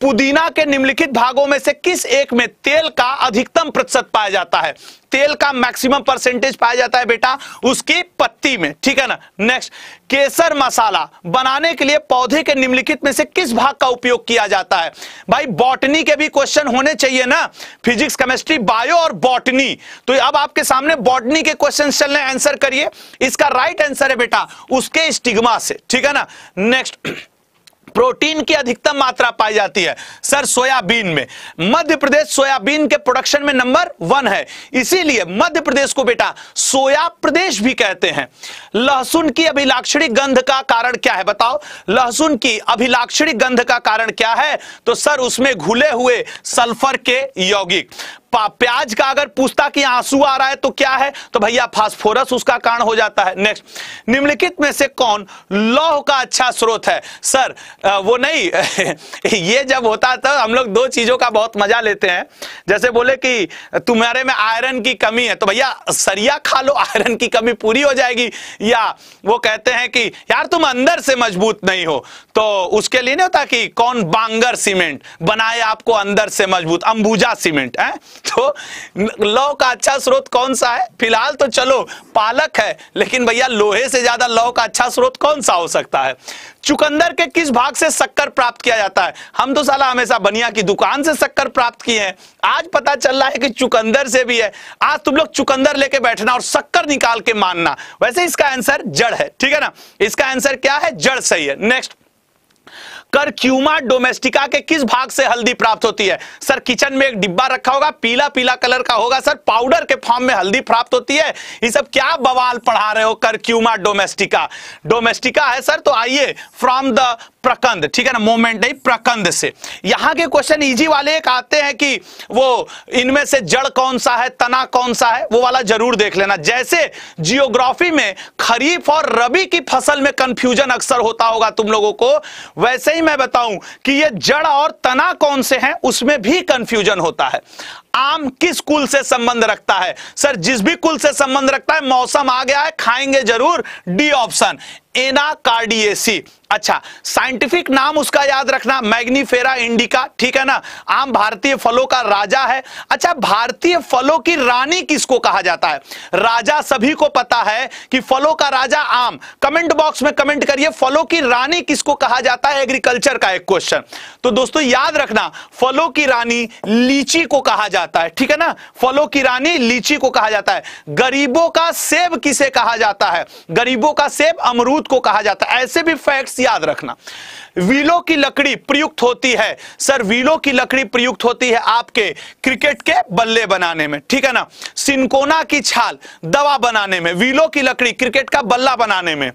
पुदीना के निम्नलिखित भागों में से किस एक में तेल का अधिकतम प्रतिशत पाया जाता है तेल का मैक्सिमम परसेंटेज पाया जाता है बेटा उसकी पत्ती में ठीक है ना नेक्स्ट केसर मसाला बनाने के लिए पौधे के निम्नलिखित में से किस भाग का उपयोग किया जाता है भाई बॉटनी के भी क्वेश्चन होने चाहिए ना फिजिक्स केमिस्ट्री बायो और बॉटनी तो अब आपके सामने बॉटनी के क्वेश्चन चल रहे आंसर करिए इसका राइट आंसर है बेटा उसके स्टिग्मा से ठीक है ना नेक्स्ट प्रोटीन की अधिकतम मात्रा पाई जाती है सर सोयाबीन में मध्य प्रदेश सोयाबीन के प्रोडक्शन में नंबर वन है इसीलिए मध्य प्रदेश को बेटा सोया प्रदेश भी कहते हैं लहसुन की अभिलाक्षणिक गंध का कारण क्या है बताओ लहसुन की अभिलाक्षणी गंध का कारण क्या है तो सर उसमें घुले हुए सल्फर के यौगिक प्याज का अगर पूछता कि आंसू आ रहा है तो क्या है तो भैया फास्फोरस उसका कारण हो जाता है नेक्स्ट निम्नलिखित में से कौन लौह का अच्छा स्रोत है सर वो नहीं (laughs) ये जब होता है तो हम लोग दो चीजों का बहुत मजा लेते हैं जैसे बोले कि तुम्हारे में आयरन की कमी है तो भैया सरिया खा लो आयरन की कमी पूरी हो जाएगी या वो कहते हैं कि यार तुम अंदर से मजबूत नहीं हो तो उसके लिए नहीं होता कि कौन बांगर सीमेंट बनाए आपको अंदर से मजबूत अंबुजा सीमेंट है तो लौ का अच्छा स्रोत कौन सा है फिलहाल तो चलो पालक है लेकिन भैया लोहे से ज्यादा लौ का अच्छा स्रोत कौन सा हो सकता है चुकंदर के किस भाग से शक्कर प्राप्त किया जाता है हम तो साला हमेशा बनिया की दुकान से शक्कर प्राप्त किए हैं आज पता चल रहा है कि चुकंदर से भी है आज तुम लोग चुकंदर लेके बैठना और शक्कर निकाल के मानना वैसे इसका आंसर जड़ है ठीक है ना इसका आंसर क्या है जड़ सही है नेक्स्ट करक्यूमा डोमेस्टिका के किस भाग से हल्दी प्राप्त होती है सर किचन में एक डिब्बा रखा होगा पीला पीला कलर का होगा सर पाउडर के फॉर्म में हल्दी प्राप्त होती है ये सब क्या बवाल पढ़ा रहे हो करक्यूमा डोमेस्टिका डोमेस्टिका है सर तो आइए फ्रॉम द प्रकंद ठीक है ना मोमेंट नहीं प्रकंद से यहां के क्वेश्चन इजी वाले एक आते हैं कि वो इनमें से जड़ कौन सा है तना कौन सा है वो वाला जरूर देख लेना जैसे जियोग्राफी में खरीफ और रबी की फसल में कंफ्यूजन अक्सर होता होगा तुम लोगों को वैसे ही मैं बताऊं कि ये जड़ और तना कौन से हैं उसमें भी कंफ्यूजन होता है आम किस कुल से संबंध रखता है सर जिस भी कुल से संबंध रखता है मौसम आ गया है खाएंगे जरूर डी ऑप्शन कार्डियसी अच्छा साइंटिफिक नाम उसका याद रखना मैग्नीफेरा इंडिका ठीक है ना आम भारतीय फलों का राजा है अच्छा भारतीय फलों की रानी किसको कहा जाता है राजा सभी को पता है कि फलों का राजा आम कमेंट बॉक्स में कमेंट करिए फलों की रानी किसको कहा जाता है एग्रीकल्चर का एक क्वेश्चन तो दोस्तों याद रखना फलों की रानी लीची को कहा जाता जाता है ठीक है ना फलों की रानी लीची को कहा जाता है गरीबों का सेब किसे कहा जाता है गरीबों का सेब अमरूद को कहा जाता है ऐसे भी फैक्ट्स याद रखना वीलों की लकड़ी प्रयुक्त होती है सर वीलों की लकड़ी प्रयुक्त होती है आपके क्रिकेट के बल्ले बनाने में ठीक है ना सिंकोना की छाल दवा बनाने में वीलों की लकड़ी क्रिकेट का बल्ला बनाने में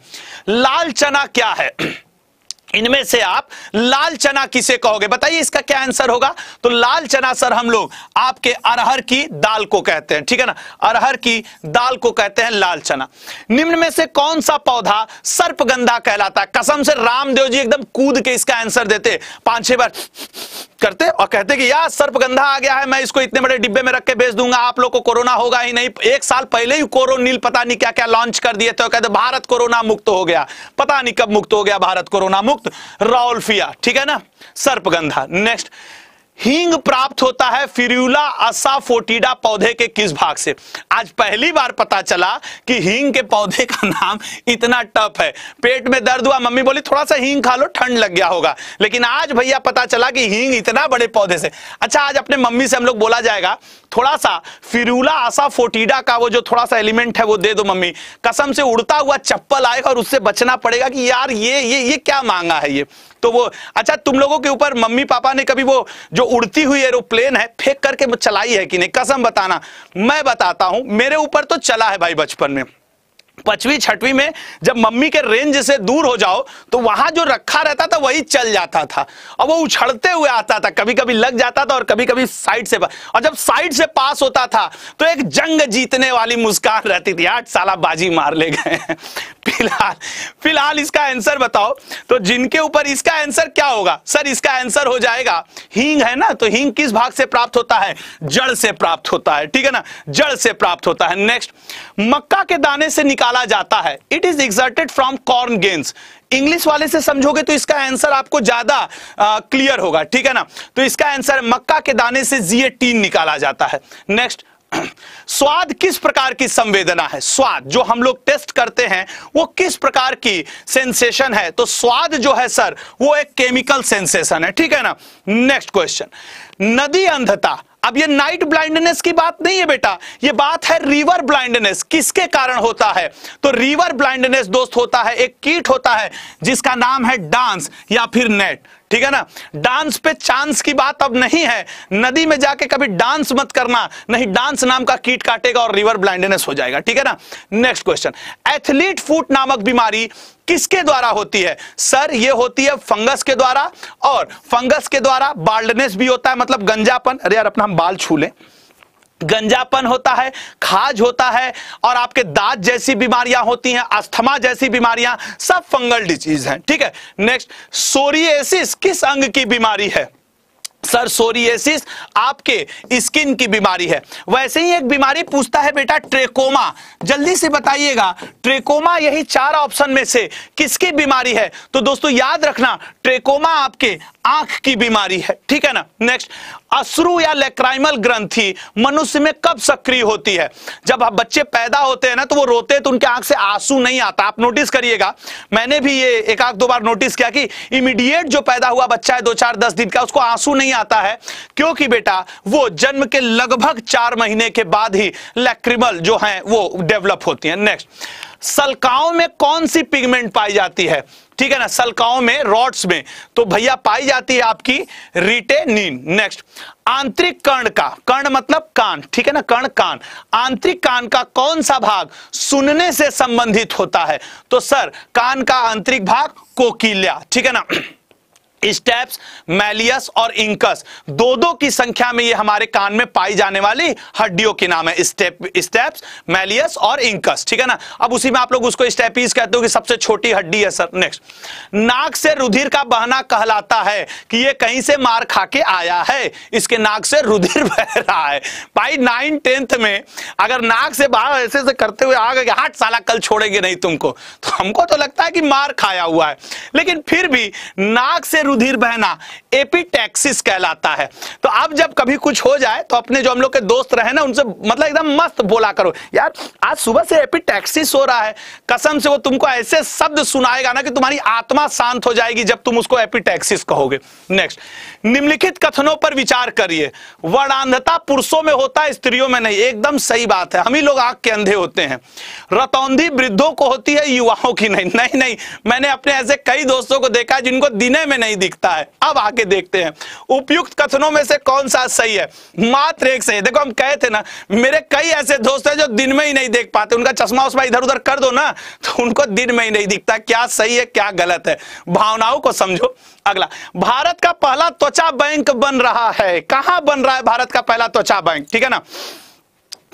लाल चना क्या है इनमें से आप लाल चना किसे कहोगे बताइए इसका क्या आंसर होगा तो लाल चना सर हम लोग आपके अरहर की दाल को कहते हैं ठीक है ना अरहर की दाल को कहते हैं लाल चना निम्न में से कौन सा पौधा सर्पगंधा कहलाता है कसम से रामदेव जी एकदम कूद के इसका आंसर देते पांच छह बार करते और कहते कि यार सर्पगंधा आ गया है मैं इसको इतने बड़े डिब्बे में रख के भेज दूंगा आप लोग को कोरोना होगा ही नहीं एक साल पहले ही कोरोनिल पता नहीं क्या क्या लॉन्च कर दिए थे कहते भारत कोरोना मुक्त हो गया पता नहीं कब मुक्त हो गया भारत कोरोना मुक्त मुक्त राउलफिया ठीक है ना सर्पगंधा नेक्स्ट हींग प्राप्त होता है फिरूला असाफोटिडा पौधे के किस भाग से आज पहली बार पता चला कि हींग के पौधे का नाम इतना टफ है पेट में दर्द हुआ मम्मी बोली थोड़ा सा हींग खा लो ठंड लग गया होगा लेकिन आज भैया पता चला कि हींग इतना बड़े पौधे से अच्छा आज अपने मम्मी से हम लोग बोला जाएगा थोड़ा सा फिरूला आसा फोटीडा का वो जो थोड़ा सा एलिमेंट है वो दे दो मम्मी कसम से उड़ता हुआ चप्पल आएगा और उससे बचना पड़ेगा कि यार ये ये ये क्या मांगा है ये तो वो अच्छा तुम लोगों के ऊपर मम्मी पापा ने कभी वो जो उड़ती हुई एरोप्लेन है फेंक करके चलाई है कि नहीं कसम बताना मैं बताता हूं मेरे ऊपर तो चला है भाई बचपन में पचवी छठवी में जब मम्मी के रेंज से दूर हो जाओ तो वहां जो रखा रहता था वही चल जाता था और वो उछड़ते हुए आता था कभी कभी लग जाता था और कभी कभी साइड से और जब साइड से पास होता था तो एक जंग जीतने वाली मुस्कान रहती थी आठ साला बाजी मार ले गए (laughs) फिलहाल फिलहाल इसका आंसर बताओ तो जिनके ऊपर इसका आंसर क्या होगा सर इसका आंसर हो जाएगा हींग है ना तो हींग किस भाग से प्राप्त होता है जड़ से प्राप्त होता है ठीक है ना जड़ से प्राप्त होता है नेक्स्ट मक्का के दाने से निकाल निकाला जाता है it is extracted from corn grains English वाले से समझोगे तो इसका आंसर आपको ज्यादा क्लियर होगा ठीक है ना तो इसका आंसर मक्का के दाने से जीएटीन निकाला जाता है नेक्स्ट (clears throat) स्वाद किस प्रकार की संवेदना है स्वाद जो हम लोग टेस्ट करते हैं वो किस प्रकार की सेंसेशन है तो स्वाद जो है सर वो एक केमिकल सेंसेशन है ठीक है ना नेक्स्ट क्वेश्चन नदी अंधता अब ये नाइट ब्लाइंडनेस की बात नहीं है बेटा ये बात है रिवर ब्लाइंडनेस किसके कारण होता है तो रिवर ब्लाइंडनेस दोस्त होता है एक कीट होता है जिसका नाम है डांस या फिर नेट ठीक है ना डांस पे चांस की बात अब नहीं है नदी में जाके कभी डांस मत करना नहीं डांस नाम का कीट काटेगा और रिवर ब्लाइंडनेस हो जाएगा ठीक है ना नेक्स्ट क्वेश्चन एथलीट फूट नामक बीमारी किसके द्वारा होती है सर ये होती है फंगस के द्वारा और फंगस के द्वारा बाल्डनेस भी होता है मतलब गंजापन अरे यार अपना हम बाल छू लें गंजापन होता है खाज होता है और आपके दांत जैसी बीमारियां होती हैं अस्थमा जैसी बीमारियां सब फंगल डिजीज हैं ठीक है नेक्स्ट सोरिएसिस किस अंग की बीमारी है सर सोरिएसिस आपके स्किन की बीमारी है वैसे ही एक बीमारी पूछता है बेटा ट्रेकोमा जल्दी से बताइएगा ट्रेकोमा यही चार ऑप्शन में से किसकी बीमारी है तो दोस्तों याद रखना ट्रेकोमा आपके आंख की बीमारी है ठीक है ना नेक्स्ट अश्रु या लेक्राइमल ग्रंथि मनुष्य में कब सक्रिय होती है जब आप बच्चे पैदा होते हैं ना तो वो रोते हैं तो उनके आंख से आंसू नहीं आता आप नोटिस करिएगा मैंने भी ये एक आध दो बार नोटिस किया कि इमीडिएट जो पैदा हुआ बच्चा है दो चार दस दिन का उसको आंसू नहीं आता है क्योंकि बेटा वो जन्म के लगभग चार महीने के बाद ही लेक्रिमल जो है वो डेवलप होती है नेक्स्ट सलकाओं में कौन सी पिगमेंट पाई जाती है ठीक है ना सलकाओं में रॉड्स में तो भैया पाई जाती है आपकी रिटेनिन नेक्स्ट आंतरिक कर्ण का कर्ण मतलब कान ठीक है ना कर्ण कान आंतरिक कान का कौन सा भाग सुनने से संबंधित होता है तो सर कान का आंतरिक भाग कोकिल्या ठीक है ना (clears throat) स्टेप्स मैलियस और इंकस दो दो की संख्या में ये हमारे कान में पाई जाने वाली हड्डियों के नाम है स्टेप स्टेप्स मैलियस और इंकस ठीक है ना अब उसी में आप लोग उसको स्टेपीज कहते हो कि सबसे छोटी हड्डी है सर नेक्स्ट नाक से रुधिर का बहना कहलाता है कि ये कहीं से मार खा के आया है इसके नाक से रुधिर (laughs) बह रहा है भाई नाइन टेंथ में अगर नाक से बाहर ऐसे से करते हुए आ गए हाथ साला कल छोड़ेंगे नहीं तुमको तो हमको तो लगता है कि मार खाया हुआ है लेकिन फिर भी नाक से रुधिर बहना एपिटैक्सिस कहलाता है तो अब जब कभी कुछ हो जाए तो अपने जो हम लोग के दोस्त रहे ना उनसे मतलब एकदम मस्त बोला करो यार आज सुबह से एपिटैक्सिस हो रहा है कसम से वो तुमको ऐसे शब्द सुनाएगा ना कि तुम्हारी आत्मा शांत हो जाएगी जब तुम उसको एपिटैक्सिस कहोगे नेक्स्ट निम्नलिखित कथनों पर विचार करिए वर्णांधता पुरुषों में होता है स्त्रियों में नहीं एकदम सही बात है हम ही लोग आग के अंधे होते हैं रतौंधी वृद्धों को होती है युवाओं की नहीं नहीं नहीं मैंने अपने ऐसे कई दोस्तों को देखा जिनको दिने में नहीं दिखता है अब आगे करके देखते हैं उपयुक्त कथनों में से कौन सा सही है मात्र एक सही है देखो हम कहे थे ना मेरे कई ऐसे दोस्त हैं जो दिन में ही नहीं देख पाते उनका चश्मा उसमें इधर उधर कर दो ना तो उनको दिन में ही नहीं दिखता क्या सही है क्या गलत है भावनाओं को समझो अगला भारत का पहला त्वचा बैंक बन रहा है कहां बन रहा है भारत का पहला त्वचा बैंक ठीक है ना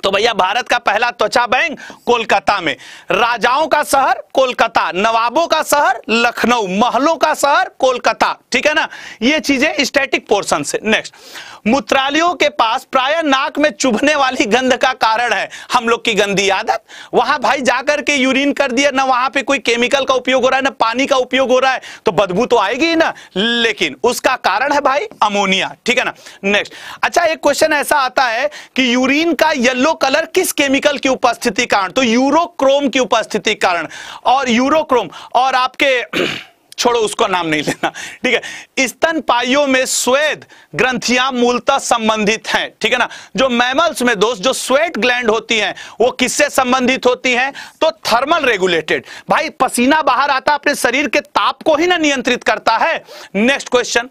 तो भैया भारत का पहला त्वचा बैंक कोलकाता में राजाओं का शहर कोलकाता नवाबों का शहर लखनऊ महलों का शहर कोलकाता ठीक है ना ये चीजें स्टैटिक पोर्शन से नेक्स्ट मूत्रालयों के पास प्राय नाक में चुभने वाली गंध का कारण है हम लोग की गंदी आदत वहां भाई जाकर के यूरिन कर दिया ना वहां पे कोई केमिकल का उपयोग हो रहा है ना पानी का उपयोग हो रहा है तो बदबू तो आएगी ही ना लेकिन उसका कारण है भाई अमोनिया ठीक है ना नेक्स्ट अच्छा एक क्वेश्चन ऐसा आता है कि यूरिन का येल्लो कलर किस केमिकल की उपस्थिति कारण तो यूरोक्रोम की उपस्थिति कारण और यूरोक्रोम और आपके छोड़ो उसको नाम नहीं लेना ठीक है स्तनपाइयों में स्वेद ग्रंथियां मूलतः संबंधित हैं ठीक है ना जो मैमल्स में दोस्त जो स्वेट ग्लैंड होती हैं वो किससे संबंधित होती हैं तो थर्मल रेगुलेटेड भाई पसीना बाहर आता अपने शरीर के ताप को ही ना नियंत्रित करता है नेक्स्ट क्वेश्चन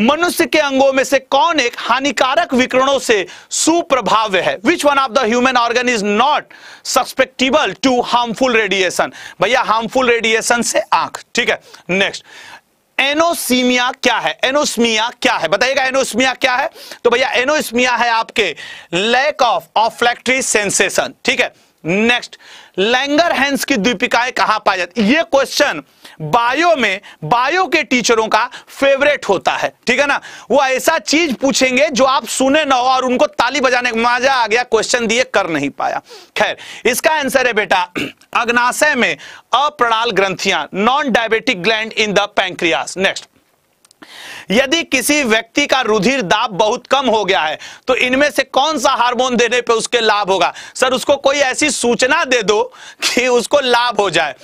मनुष्य के अंगों में से कौन एक हानिकारक विकरणों से सुप्रभाव्य है which one of the human organ is not susceptible to harmful radiation भैया हार्मफुल रेडिएशन से आंख ठीक है नेक्स्ट एनोसीमिया क्या है एनोस्मिया क्या है बताइएगा एनोस्मिया क्या है तो भैया एनोस्मिया है आपके लैक ऑफ ऑफ्लेक्ट्री सेंसेशन ठीक है नेक्स्ट लैंगर हैंस की द्वीपिकाएं कहां पाई जाती ये क्वेश्चन बायो में बायो के टीचरों का फेवरेट होता है ठीक है ना वो ऐसा चीज पूछेंगे जो आप सुने ना हो और उनको ताली बजाने का मजा आ गया क्वेश्चन दिए कर नहीं पाया खैर इसका आंसर है बेटा (clears throat) अग्नाशय में अप्रणाल ग्रंथियां non diabetic gland in the pancreas next यदि किसी व्यक्ति का रुधिर दाब बहुत कम हो गया है तो इनमें से कौन सा हार्मोन देने पे उसके लाभ होगा सर उसको कोई ऐसी सूचना दे दो कि उसको लाभ हो जाए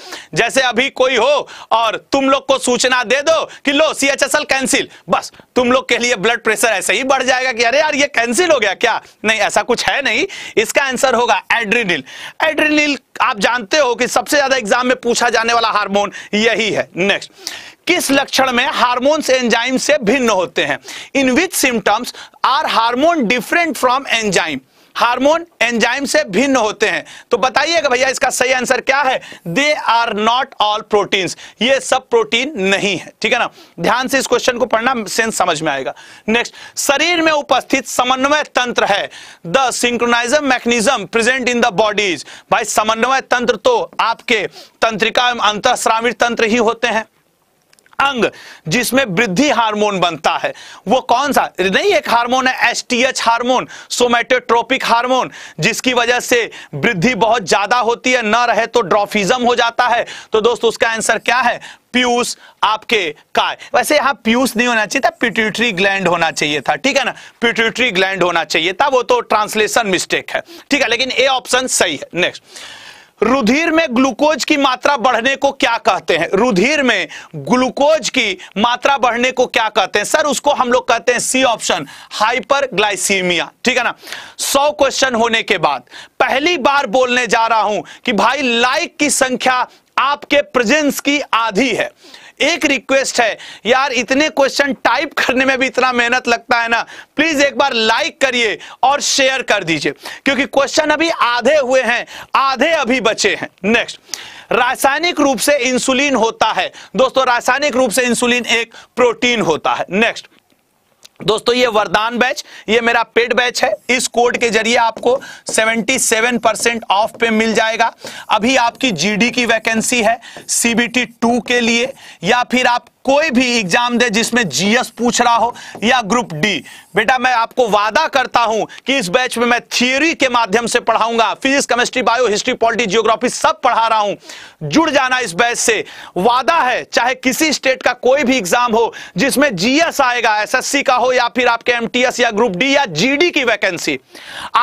जैसे अभी कोई हो और तुम लोग को सूचना दे दो कि लो सी कैंसिल बस तुम लोग के लिए ब्लड प्रेशर ऐसे ही बढ़ जाएगा कि अरे यार ये कैंसिल हो गया क्या नहीं ऐसा कुछ है नहीं इसका आंसर होगा एड्रीनिल एड्रीनिल आप जानते हो कि सबसे ज्यादा एग्जाम में पूछा जाने वाला हार्मोन यही है नेक्स्ट किस लक्षण में हार्मोन एंजाइम से भिन्न होते हैं in which symptoms are hormone different from enzyme hormone enzyme से भिन्न होते हैं तो बताइएगा भैया इसका सही आंसर क्या है they are not all protein ये सब प्रोटीन नहीं है ठीक है ना ध्यान से इस क्वेश्चन को पढ़ना सेंस समझ में आएगा नेक्स्ट शरीर में उपस्थित समन्वय तंत्र है the synchronism mechanism present in the bodies भाई समन्वय तंत्र तो आपके तंत्रिका अंतः तंत्र ही होते हैं अंग जिसमें वृद्धि हार्मोन बनता है वो कौन सा नहीं एक हार्मोन है एसटीएच हार्मोन सोमेटोट्रोपिक हार्मोन जिसकी वजह से वृद्धि बहुत ज्यादा होती है न रहे तो ड्रॉफिज्म हो जाता है तो दोस्तों उसका आंसर क्या है पीयूष आपके काय वैसे यहां पीयूष नहीं होना चाहिए था पिट्यूटरी ग्लैंड होना चाहिए था ठीक है ना पिट्यूटरी ग्लैंड होना चाहिए था वो तो ट्रांसलेशन मिस्टेक है ठीक है लेकिन ए ऑप्शन सही है नेक्स्ट रुधिर में ग्लूकोज की मात्रा बढ़ने को क्या कहते हैं रुधिर में ग्लूकोज की मात्रा बढ़ने को क्या कहते हैं सर उसको हम लोग कहते हैं सी ऑप्शन हाइपर ग्लाइसीमिया ठीक है ना सौ क्वेश्चन होने के बाद पहली बार बोलने जा रहा हूं कि भाई लाइक की संख्या आपके प्रेजेंस की आधी है एक रिक्वेस्ट है यार इतने क्वेश्चन टाइप करने में भी इतना मेहनत लगता है ना प्लीज एक बार लाइक करिए और शेयर कर दीजिए क्योंकि क्वेश्चन अभी आधे हुए हैं आधे अभी बचे हैं नेक्स्ट रासायनिक रूप से इंसुलिन होता है दोस्तों रासायनिक रूप से इंसुलिन एक प्रोटीन होता है नेक्स्ट दोस्तों ये वरदान बैच ये मेरा पेड बैच है इस कोड के जरिए आपको 77 परसेंट ऑफ पे मिल जाएगा अभी आपकी जीडी की वैकेंसी है सीबीटी टू के लिए या फिर आप कोई भी एग्जाम दे जिसमें जीएस पूछ रहा हो या ग्रुप डी बेटा मैं आपको वादा करता हूं कि इस बैच में मैं थियोरी के माध्यम से पढ़ाऊंगा physics chemistry bio history polity geography सब पढ़ा रहा हूं जुड़ जाना इस बैच से वादा है चाहे किसी स्टेट का कोई भी एग्जाम हो जिसमें जीएस आएगा एस का हो या फिर आपके एमटीएस या ग्रुप डी या जीडी की वैकेंसी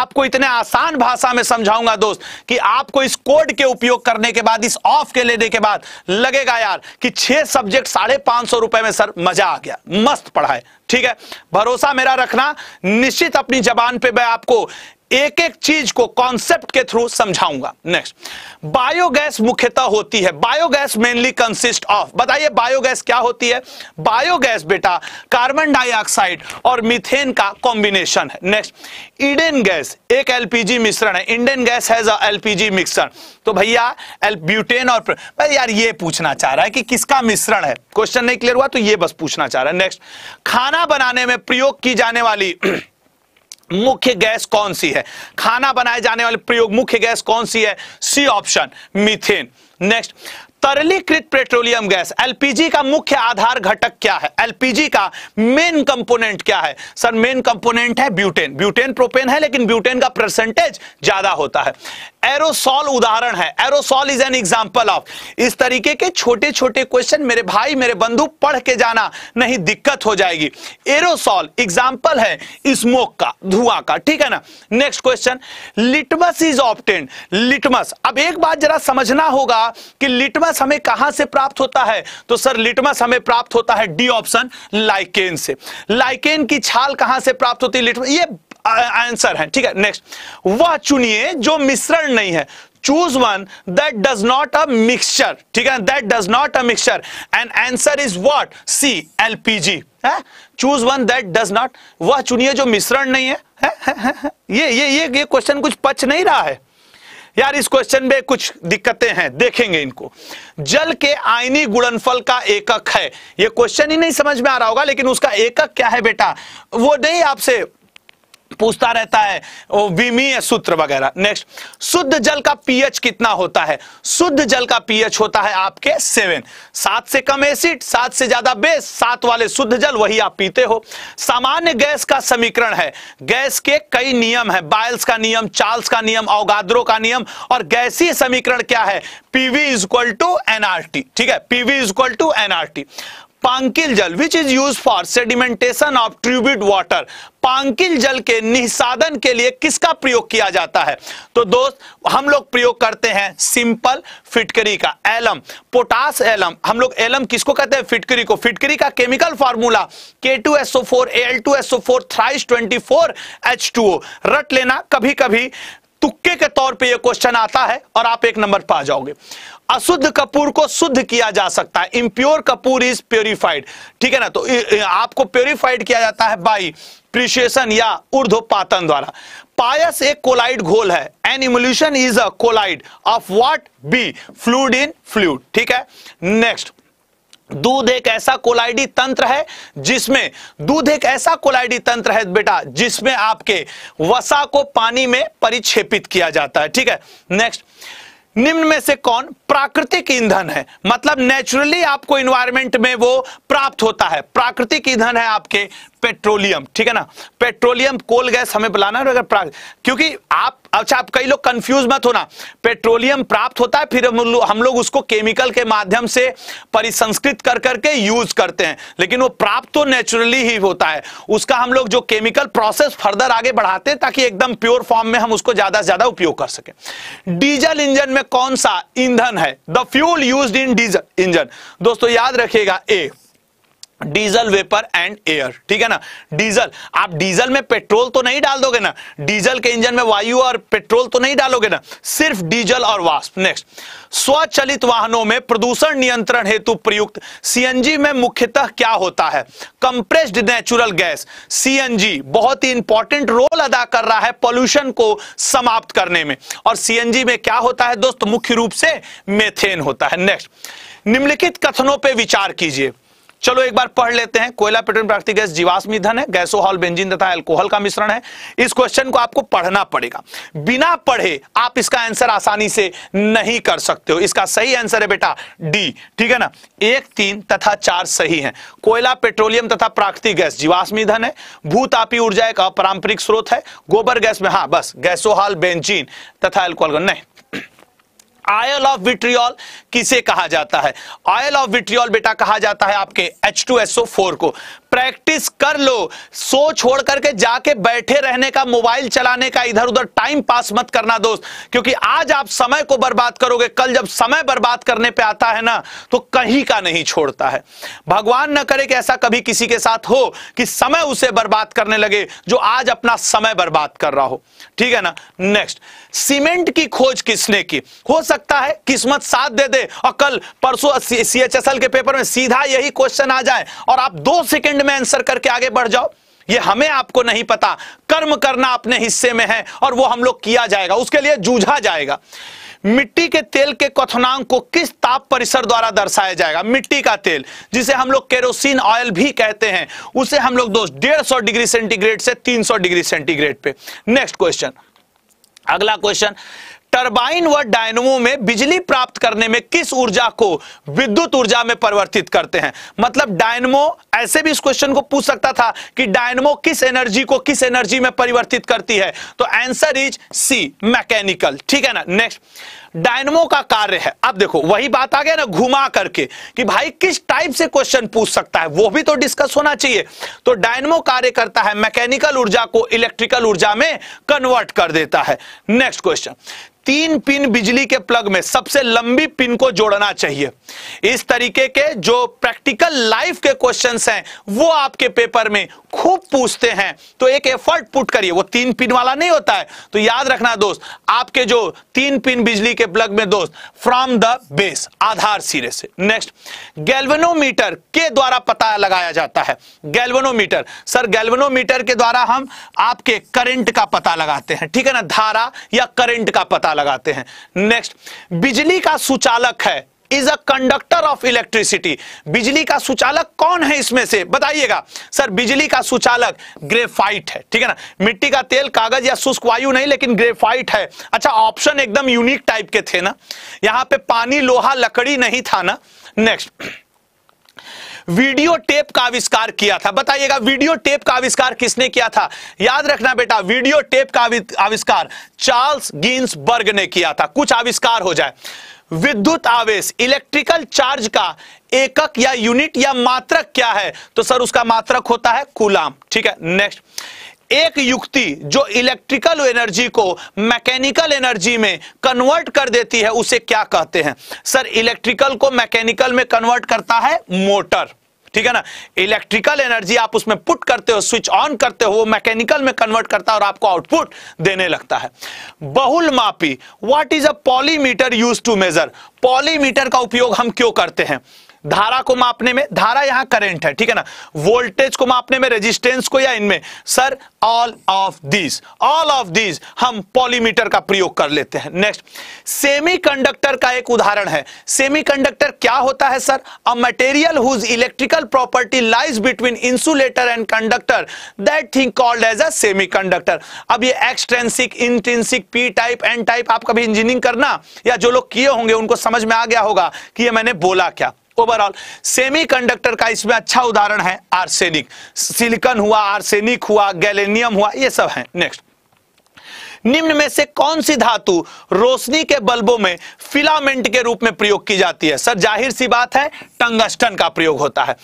आपको इतने आसान भाषा में समझाऊंगा दोस्त कि आपको इस कोड के उपयोग करने के बाद इस ऑफ के लेने के बाद लगेगा यार कि छह सब्जेक्ट साढ़े पांच सौ रुपए में सर मजा आ गया मस्त पढ़ाए ठीक है भरोसा मेरा रखना निश्चित अपनी जबान पे मैं आपको एक एक चीज को कॉन्सेप्ट के थ्रू समझाऊंगा नेक्स्ट बायोगैस मुख्यतः होती है बायोगैस मेनली कंसिस्ट ऑफ बताइए बायोगैस क्या होती है बायोगैस बेटा कार्बन डाइऑक्साइड और मीथेन का कॉम्बिनेशन है नेक्स्ट ईडेन गैस एक एलपीजी मिश्रण है Indian gas has LPG mixture तो भैया एलब्यूटेन और भाई यार ये पूछना चाह रहा है कि किसका मिश्रण है क्वेश्चन नहीं क्लियर हुआ तो ये बस पूछना चाह रहा है नेक्स्ट खाना खाना बनाने में प्रयोग की जाने वाली (clears throat) मुख्य गैस कौन सी है खाना बनाए जाने वाले प्रयोग मुख्य गैस कौन सी है सी ऑप्शन मीथेन नेक्स्ट तरलीकृत पेट्रोलियम गैस एलपीजी का मुख्य आधार घटक क्या है एलपीजी का मेन कंपोनेंट क्या है सर मेन कंपोनेंट है ब्यूटेन ब्यूटेन प्रोपेन है लेकिन ब्यूटेन का परसेंटेज ज्यादा होता है एरोसॉल उदाहरण है aerosol is an example of इस तरीके के छोटे छोटे क्वेश्चन मेरे भाई मेरे बंधु पढ़ के जाना नहीं दिक्कत हो जाएगी एरोसॉल एग्जाम्पल है स्मोक का धुआं का ठीक है ना next question litmus is obtained litmus अब एक बात जरा समझना होगा कि लिटमस लिटमस हमें कहां से प्राप्त होता है तो सर लिटमस हमें प्राप्त होता है डी ऑप्शन लाइकेन से लाइकेन की छाल कहां से प्राप्त होती है लिटमस ये आंसर है ठीक है नेक्स्ट वह चुनिए जो मिश्रण नहीं है choose one that does not a mixture ठीक है that does not a mixture and answer is what C LPG है choose one that does not वह चुनिए जो मिश्रण नहीं है, है, है, है ये ये ये ये क्वेश्चन कुछ पच नहीं रहा है यार इस क्वेश्चन में कुछ दिक्कतें हैं देखेंगे इनको जल के आयनी गुणनफल का एकक है ये क्वेश्चन ही नहीं समझ में आ रहा होगा लेकिन उसका एकक क्या है बेटा वो नहीं आपसे पूछता रहता है विमीय सूत्र वगैरह नेक्स्ट शुद्ध जल का पीएच कितना होता है शुद्ध जल का पीएच होता है आपके सेवन सात से कम एसिड सात से ज्यादा बेस सात वाले शुद्ध जल वही आप पीते हो सामान्य गैस का समीकरण है गैस के कई नियम है बायल्स का नियम चार्ल्स का नियम औगाद्रो का नियम और गैसीय समीकरण क्या है PV is equal to NRT ठीक है PV is equal to NRT पांकिल जल which is use for sedimentation of turbid water पांकिल जल के निसादन के लिए किसका प्रयोग किया जाता है तो दोस्त हम लोग प्रयोग करते हैं सिंपल फिटकरी का एलम पोटास एलम हम लोग एलम किसको कहते हैं फिटकरी को फिटकरी का chemical formula K two SO four L two SO four thrice twenty four H two O रट लेना कभी कभी तुक्के के तौर पे ये क्वेश्चन आता है और आप एक नंबर पा जाओगे अशुद्ध कपूर को शुद्ध किया जा सकता है इम्प्योर कपूर इज प्योरिफाइड ठीक है ना तो आपको प्योरिफाइड किया जाता है बाई प्रिशिएशन या ऊर्ध्वपातन द्वारा पायस एक कोलाइड घोल है an emulsion is a colloid of what be fluid in fluid ठीक है नेक्स्ट दूध एक ऐसा कोलाइडी तंत्र है जिसमें दूध एक ऐसा कोलाइडी तंत्र है बेटा जिसमें आपके वसा को पानी में परिक्षेपित किया जाता है ठीक है नेक्स्ट निम्न में से कौन प्राकृतिक ईंधन है मतलब नेचुरली आपको इन्वायरमेंट में वो प्राप्त होता है प्राकृतिक ईंधन है आपके पेट्रोलियम ठीक है ना पेट्रोलियम कोल गैस हमें बुलाना है अगर क्योंकि आप अच्छा आप कई लोग कंफ्यूज मत होना पेट्रोलियम प्राप्त होता है फिर हम लोग उसको केमिकल के माध्यम से परिसंस्कृत कर करके यूज करते हैं लेकिन वो प्राप्त तो नेचुरली ही होता है उसका हम लोग जो केमिकल प्रोसेस फर्दर आगे बढ़ाते हैं ताकि एकदम प्योर फॉर्म में हम उसको ज्यादा से ज्यादा उपयोग कर सके डीजल इंजन में कौन सा ईंधन है the fuel use in diesel engine दोस्तों याद रखिएगा a diesel vapour and air ठीक है ना डीजल आप डीजल में पेट्रोल तो नहीं डाल दोगे ना डीजल के इंजन में वायु और पेट्रोल तो नहीं डालोगे ना सिर्फ डीजल और वाष्प नेक्स्ट स्वचलित वाहनों में प्रदूषण नियंत्रण हेतु प्रयुक्त सीएनजी में मुख्यतः क्या होता है कंप्रेस्ड नेचुरल गैस सीएनजी बहुत ही इंपॉर्टेंट रोल अदा कर रहा है पॉल्यूशन को समाप्त करने में और सीएनजी में क्या होता है दोस्त मुख्य रूप से मेथेन होता है नेक्स्ट निम्नलिखित कथनों पर विचार कीजिए चलो एक बार पढ़ लेते हैं कोयला पेट्रोलियम प्राकृतिक गैस जीवाश्म ईंधन है गैसोहॉल बेंजीन तथा एल्कोहल का मिश्रण है इस क्वेश्चन को आपको पढ़ना पड़ेगा बिना पढ़े आप इसका आंसर आसानी से नहीं कर सकते हो इसका सही आंसर है बेटा डी ठीक है ना एक तीन तथा चार सही है कोयला पेट्रोलियम तथा प्राकृतिक गैस जीवाश्म ईंधन है भूतापी ऊर्जा एक अपारंपरिक स्रोत है गोबर गैस में हाँ बस गैसोहॉल बेंजीन तथा एल्कोहल नहीं आयल ऑफ विट्रियॉल किसे कहा जाता है आयल ऑफ विट्रियॉल बेटा कहा जाता है आपके H2SO4 को प्रैक्टिस कर लो सो छोड़ करके जाके बैठे रहने का मोबाइल चलाने का इधर उधर टाइम पास मत करना दोस्त क्योंकि आज आप समय को बर्बाद करोगे कल जब समय बर्बाद करने पे आता है ना तो कहीं का नहीं छोड़ता है भगवान ना करे कि ऐसा कभी किसी के साथ हो कि समय उसे बर्बाद करने लगे जो आज अपना समय बर्बाद कर रहा हो ठीक है ना नेक्स्ट सीमेंट की खोज किसने की हो सकता है किस्मत साथ दे दे और कल परसों सी एच एस एल के पेपर में सीधा यही क्वेश्चन आ जाए और आप दो सेकेंड में आंसर करके आगे बढ़ जाओ ये हमें आपको नहीं पता कर्म करना अपने हिस्से में है और वो हम लोग किया जाएगा उसके लिए जूझा जाएगा मिट्टी के तेल के कथनांग को किस ताप परिसर द्वारा दर्शाया जाएगा मिट्टी का तेल जिसे हम लोग केरोसिन ऑयल भी कहते हैं उसे हम लोग दोस्त डेढ़ सौ डिग्री सेंटीग्रेड से तीन सौ डिग्री सेंटीग्रेड पे नेक्स्ट क्वेश्चन अगला क्वेश्चन टरबाइन व डायनमो में बिजली प्राप्त करने में किस ऊर्जा को विद्युत ऊर्जा में परिवर्तित करते हैं मतलब डायनमो ऐसे भी इस क्वेश्चन को पूछ सकता था कि डायनमो किस एनर्जी को किस एनर्जी में परिवर्तित करती है तो आंसर इज सी मैकेनिकल ठीक है ना नेक्स्ट डायनमो का कार्य है अब देखो वही बात आ गया ना घुमा करके कि भाई किस टाइप से क्वेश्चन पूछ सकता है वो भी तो डिस्कस होना चाहिए तो डायनमो कार्य करता है मैकेनिकल ऊर्जा को इलेक्ट्रिकल ऊर्जा में कन्वर्ट कर देता है नेक्स्ट क्वेश्चन तीन पिन बिजली के प्लग में सबसे लंबी पिन को जोड़ना चाहिए इस तरीके के जो प्रैक्टिकल लाइफ के क्वेश्चंस हैं वो आपके पेपर में खूब पूछते हैं तो एक एफर्ट पुट करिए वो तीन पिन वाला नहीं होता है तो याद रखना दोस्त आपके जो तीन पिन बिजली के प्लग में दोस्त फ्रॉम द बेस आधार सिरे से नेक्स्ट गैल्वेनोमीटर के द्वारा पता लगाया जाता है गैल्वेनोमीटर सर गैल्वेनोमीटर के द्वारा हम आपके करंट का पता लगाते हैं ठीक है ना धारा या करंट का पता लगाते हैं नेक्स्ट बिजली का सुचालक है is a conductor of electricity बिजली का सुचालक कौन है इसमें से बताइएगा सर बिजली का सुचालक ग्रेफाइट है ठीक है ना मिट्टी का तेल कागज या शुष्क वायु नहीं लेकिन ग्रेफाइट है अच्छा ऑप्शन एकदम यूनिक टाइप के थे ना यहां पे पानी लोहा लकड़ी नहीं था ना नेक्स्ट वीडियो टेप का आविष्कार किया था बताइएगा वीडियो टेप का आविष्कार किसने किया था याद रखना बेटा वीडियो टेप का आविष्कार चार्ल्स गिन्सबर्ग ने किया था कुछ आविष्कार हो जाए विद्युत आवेश इलेक्ट्रिकल चार्ज का एकक या यूनिट या मात्रक क्या है तो सर उसका मात्रक होता है कुलाम ठीक है नेक्स्ट एक युक्ति जो इलेक्ट्रिकल एनर्जी को मैकेनिकल एनर्जी में कन्वर्ट कर देती है उसे क्या कहते हैं सर इलेक्ट्रिकल को मैकेनिकल में कन्वर्ट करता है मोटर ठीक है ना इलेक्ट्रिकल एनर्जी आप उसमें पुट करते हो स्विच ऑन करते हो मैकेनिकल में कन्वर्ट करता है और आपको आउटपुट देने लगता है बहुल मापी what is a polymeter use to measure polymeter का उपयोग हम क्यों करते हैं धारा को मापने में धारा यहां करंट है ठीक है ना वोल्टेज को मापने में रेजिस्टेंस को या इनमें sir all of this all of this हम पॉलीमीटर का प्रयोग कर लेते हैं नेक्स्ट सेमीकंडक्टर का एक उदाहरण है सेमीकंडक्टर क्या होता है sir a material whose electrical property lies between insulator and conductor that thing called as a semi अब ये extrinsic intrinsic P type N type आप कभी इंजीनियरिंग करना या जो लोग किए होंगे उनको समझ में आ गया होगा कि ये मैंने बोला क्या ओवरऑल सेमीकंडक्टर का इसमें अच्छा उदाहरण है आर्सेनिक सिलिकन हुआ आर्सेनिक हुआ गैलेनियम हुआ ये सब है नेक्स्ट निम्न में से कौन सी धातु रोशनी के बल्बों में फिलामेंट के रूप में प्रयोग की जाती है सर जाहिर सी बात है टंगस्टन का प्रयोग होता है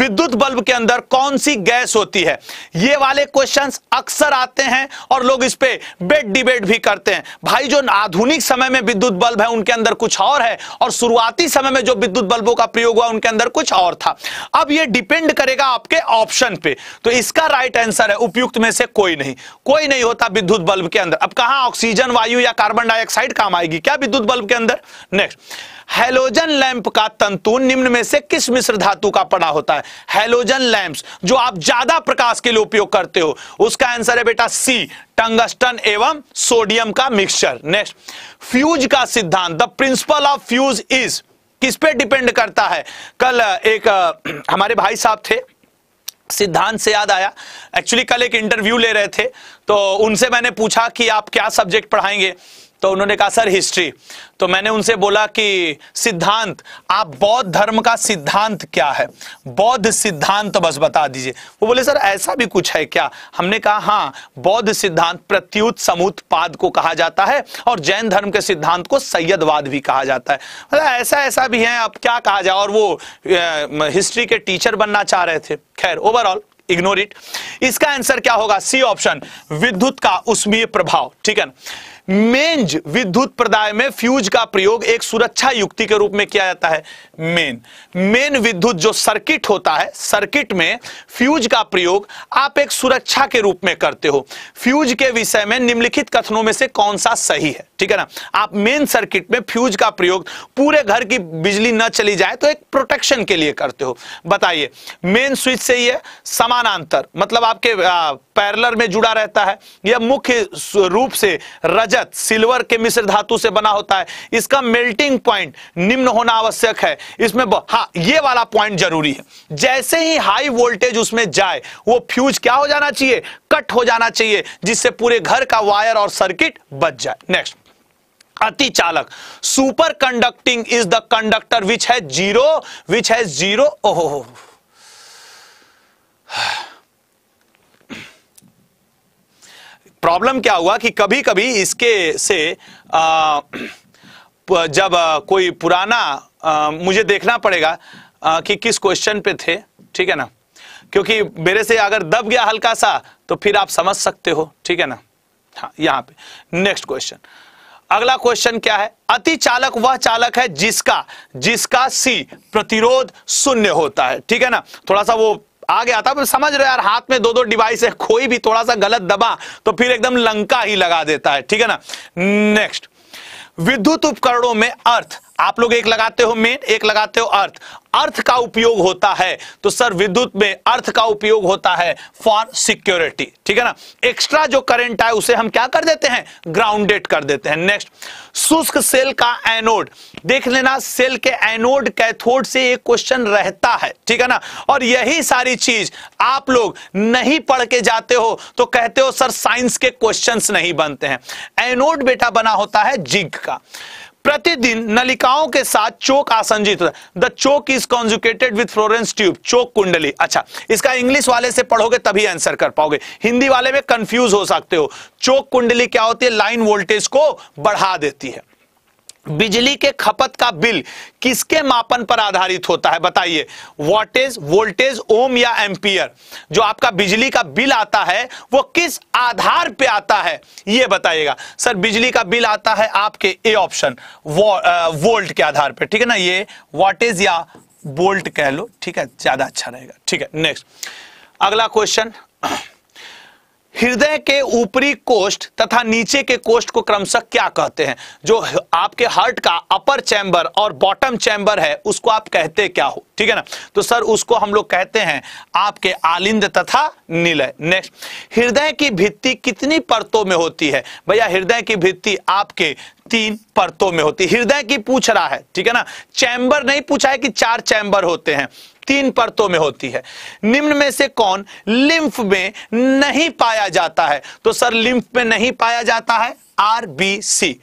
विद्युत बल्ब के अंदर कौन सी गैस होती है ये वाले क्वेश्चंस अक्सर आते हैं और लोग इस पे बेड डिबेट भी करते हैं भाई जो आधुनिक समय में विद्युत बल्ब है उनके अंदर कुछ और है और शुरुआती समय में जो विद्युत बल्बों का प्रयोग हुआ उनके अंदर कुछ और था अब यह डिपेंड करेगा आपके ऑप्शन पे तो इसका राइट आंसर है उपयुक्त में से कोई नहीं कोई नहीं होता विद्युत बल्ब के अंदर अब अब कहा ऑक्सीजन वायु या कार्बन डाइऑक्साइड काम आएगी क्या विद्युत बल्ब के अंदर नेक्स्ट हेलोजन लैंप का तंतु निम्न में से किस मिश्र धातु का पड़ा होता है हेलोजन लैंप्स जो आप ज्यादा प्रकाश के लिए उपयोग करते हो उसका आंसर है बेटा सी टंगस्टन एवं सोडियम का मिक्सचर नेक्स्ट फ्यूज का सिद्धांत the principle of fuse is किस पे डिपेंड करता है कल एक (clears throat) हमारे भाई साहब थे सिद्धांत से याद आया एक्चुअली कल एक इंटरव्यू ले रहे थे तो उनसे मैंने पूछा कि आप क्या सब्जेक्ट पढ़ाएंगे तो उन्होंने कहा सर हिस्ट्री तो मैंने उनसे बोला कि सिद्धांत आप बौद्ध धर्म का सिद्धांत क्या है बौद्ध सिद्धांत बस बता दीजिए वो बोले सर ऐसा भी कुछ है क्या हमने कहा हाँ बौद्ध सिद्धांत प्रत्युत समुत्पाद को कहा जाता है और जैन धर्म के सिद्धांत को सैयदवाद भी कहा जाता है मतलब ऐसा ऐसा भी है अब क्या कहा जाए और वो हिस्ट्री के टीचर बनना चाह रहे थे खैर ओवरऑल इग्नोर इट इसका आंसर क्या होगा सी ऑप्शन विद्युत का उसमें प्रभाव ठीक है मेंज विद्युत प्रदाय में फ्यूज का प्रयोग एक सुरक्षा युक्ति के रूप में किया जाता है मेन मेन विद्युत जो सर्किट होता है सर्किट में फ्यूज का प्रयोग आप एक सुरक्षा के रूप में करते हो फ्यूज के विषय में निम्नलिखित कथनों में से कौन सा सही है ठीक है ना आप मेन सर्किट में फ्यूज का प्रयोग पूरे घर की बिजली न चली जाए तो एक प्रोटेक्शन के लिए करते हो बताइए मेन स्विच से यह समानांतर मतलब आपके पैरलर में जुड़ा रहता है यह मुख्य रूप से रजत प्रतिशत सिल्वर के मिश्र धातु से बना होता है इसका मेल्टिंग पॉइंट निम्न होना आवश्यक है इसमें हाँ ये वाला पॉइंट जरूरी है जैसे ही हाई वोल्टेज उसमें जाए वो फ्यूज क्या हो जाना चाहिए कट हो जाना चाहिए जिससे पूरे घर का वायर और सर्किट बच जाए नेक्स्ट अति चालक super conducting is the conductor which है जीरो विच है जीरो ओहो प्रॉब्लम क्या हुआ कि कभी कभी इसके से आ, जब कोई पुराना आ, मुझे देखना पड़ेगा आ, कि किस क्वेश्चन पे थे ठीक है ना क्योंकि मेरे से अगर दब गया हल्का सा तो फिर आप समझ सकते हो ठीक है ना हाँ यहाँ पे नेक्स्ट क्वेश्चन अगला क्वेश्चन क्या है अति चालक वह चालक है जिसका जिसका सी प्रतिरोध शून्य होता है ठीक है ना थोड़ा सा वो आ गया था समझ रहे यार हाथ में दो दो डिवाइस है कोई भी थोड़ा सा गलत दबा तो फिर एकदम लंका ही लगा देता है ठीक है ना नेक्स्ट विद्युत उपकरणों में अर्थ आप लोग एक लगाते हो मेन एक लगाते हो अर्थ अर्थ का उपयोग होता है तो सर विद्युत में अर्थ का उपयोग होता है फॉर सिक्योरिटी ठीक है ना एक्स्ट्रा जो करंट आए उसे हम क्या कर देते हैं ग्राउंडेड कर देते हैं नेक्स्ट शुष्क सेल का एनोड देख लेना सेल के एनोड कैथोड से एक क्वेश्चन रहता है ठीक है ना और यही सारी चीज आप लोग नहीं पढ़ के जाते हो तो कहते हो सर साइंस के क्वेश्चन नहीं बनते हैं एनोड बेटा बना होता है जिग का प्रतिदिन नलिकाओं के साथ चोक आसंजित the choke is conjugated with fluorescent tube choke कुंडली अच्छा इसका इंग्लिश वाले से पढ़ोगे तभी आंसर कर पाओगे हिंदी वाले में कंफ्यूज हो सकते हो चोक कुंडली क्या होती है लाइन वोल्टेज को बढ़ा देती है बिजली के खपत का बिल किसके मापन पर आधारित होता है बताइए इज वोल्टेज ओम या एम्पियर जो आपका बिजली का बिल आता है वो किस आधार पे आता है ये बताइएगा सर बिजली का बिल आता है आपके ए ऑप्शन वो, वोल्ट के आधार पे ठीक है ना ये इज या वोल्ट कह लो ठीक है ज्यादा अच्छा रहेगा ठीक है नेक्स्ट अगला क्वेश्चन हृदय के ऊपरी कोष्ठ तथा नीचे के कोष्ठ को क्रमशः क्या कहते हैं जो आपके हार्ट का अपर चैंबर और बॉटम चैम्बर है उसको आप कहते क्या हो ठीक है ना तो सर उसको हम लोग कहते हैं आपके आलिंद तथा निलय नेक्स्ट हृदय की भित्ति कितनी परतों में होती है भैया हृदय की भित्ति आपके तीन परतों में होती है हृदय की पूछ रहा है ठीक है ना चैंबर नहीं पूछा है कि चार चैंबर होते हैं तीन परतों में होती है निम्न में से कौन लिम्फ में नहीं पाया जाता है तो सर लिम्फ में नहीं पाया जाता है आर बी सी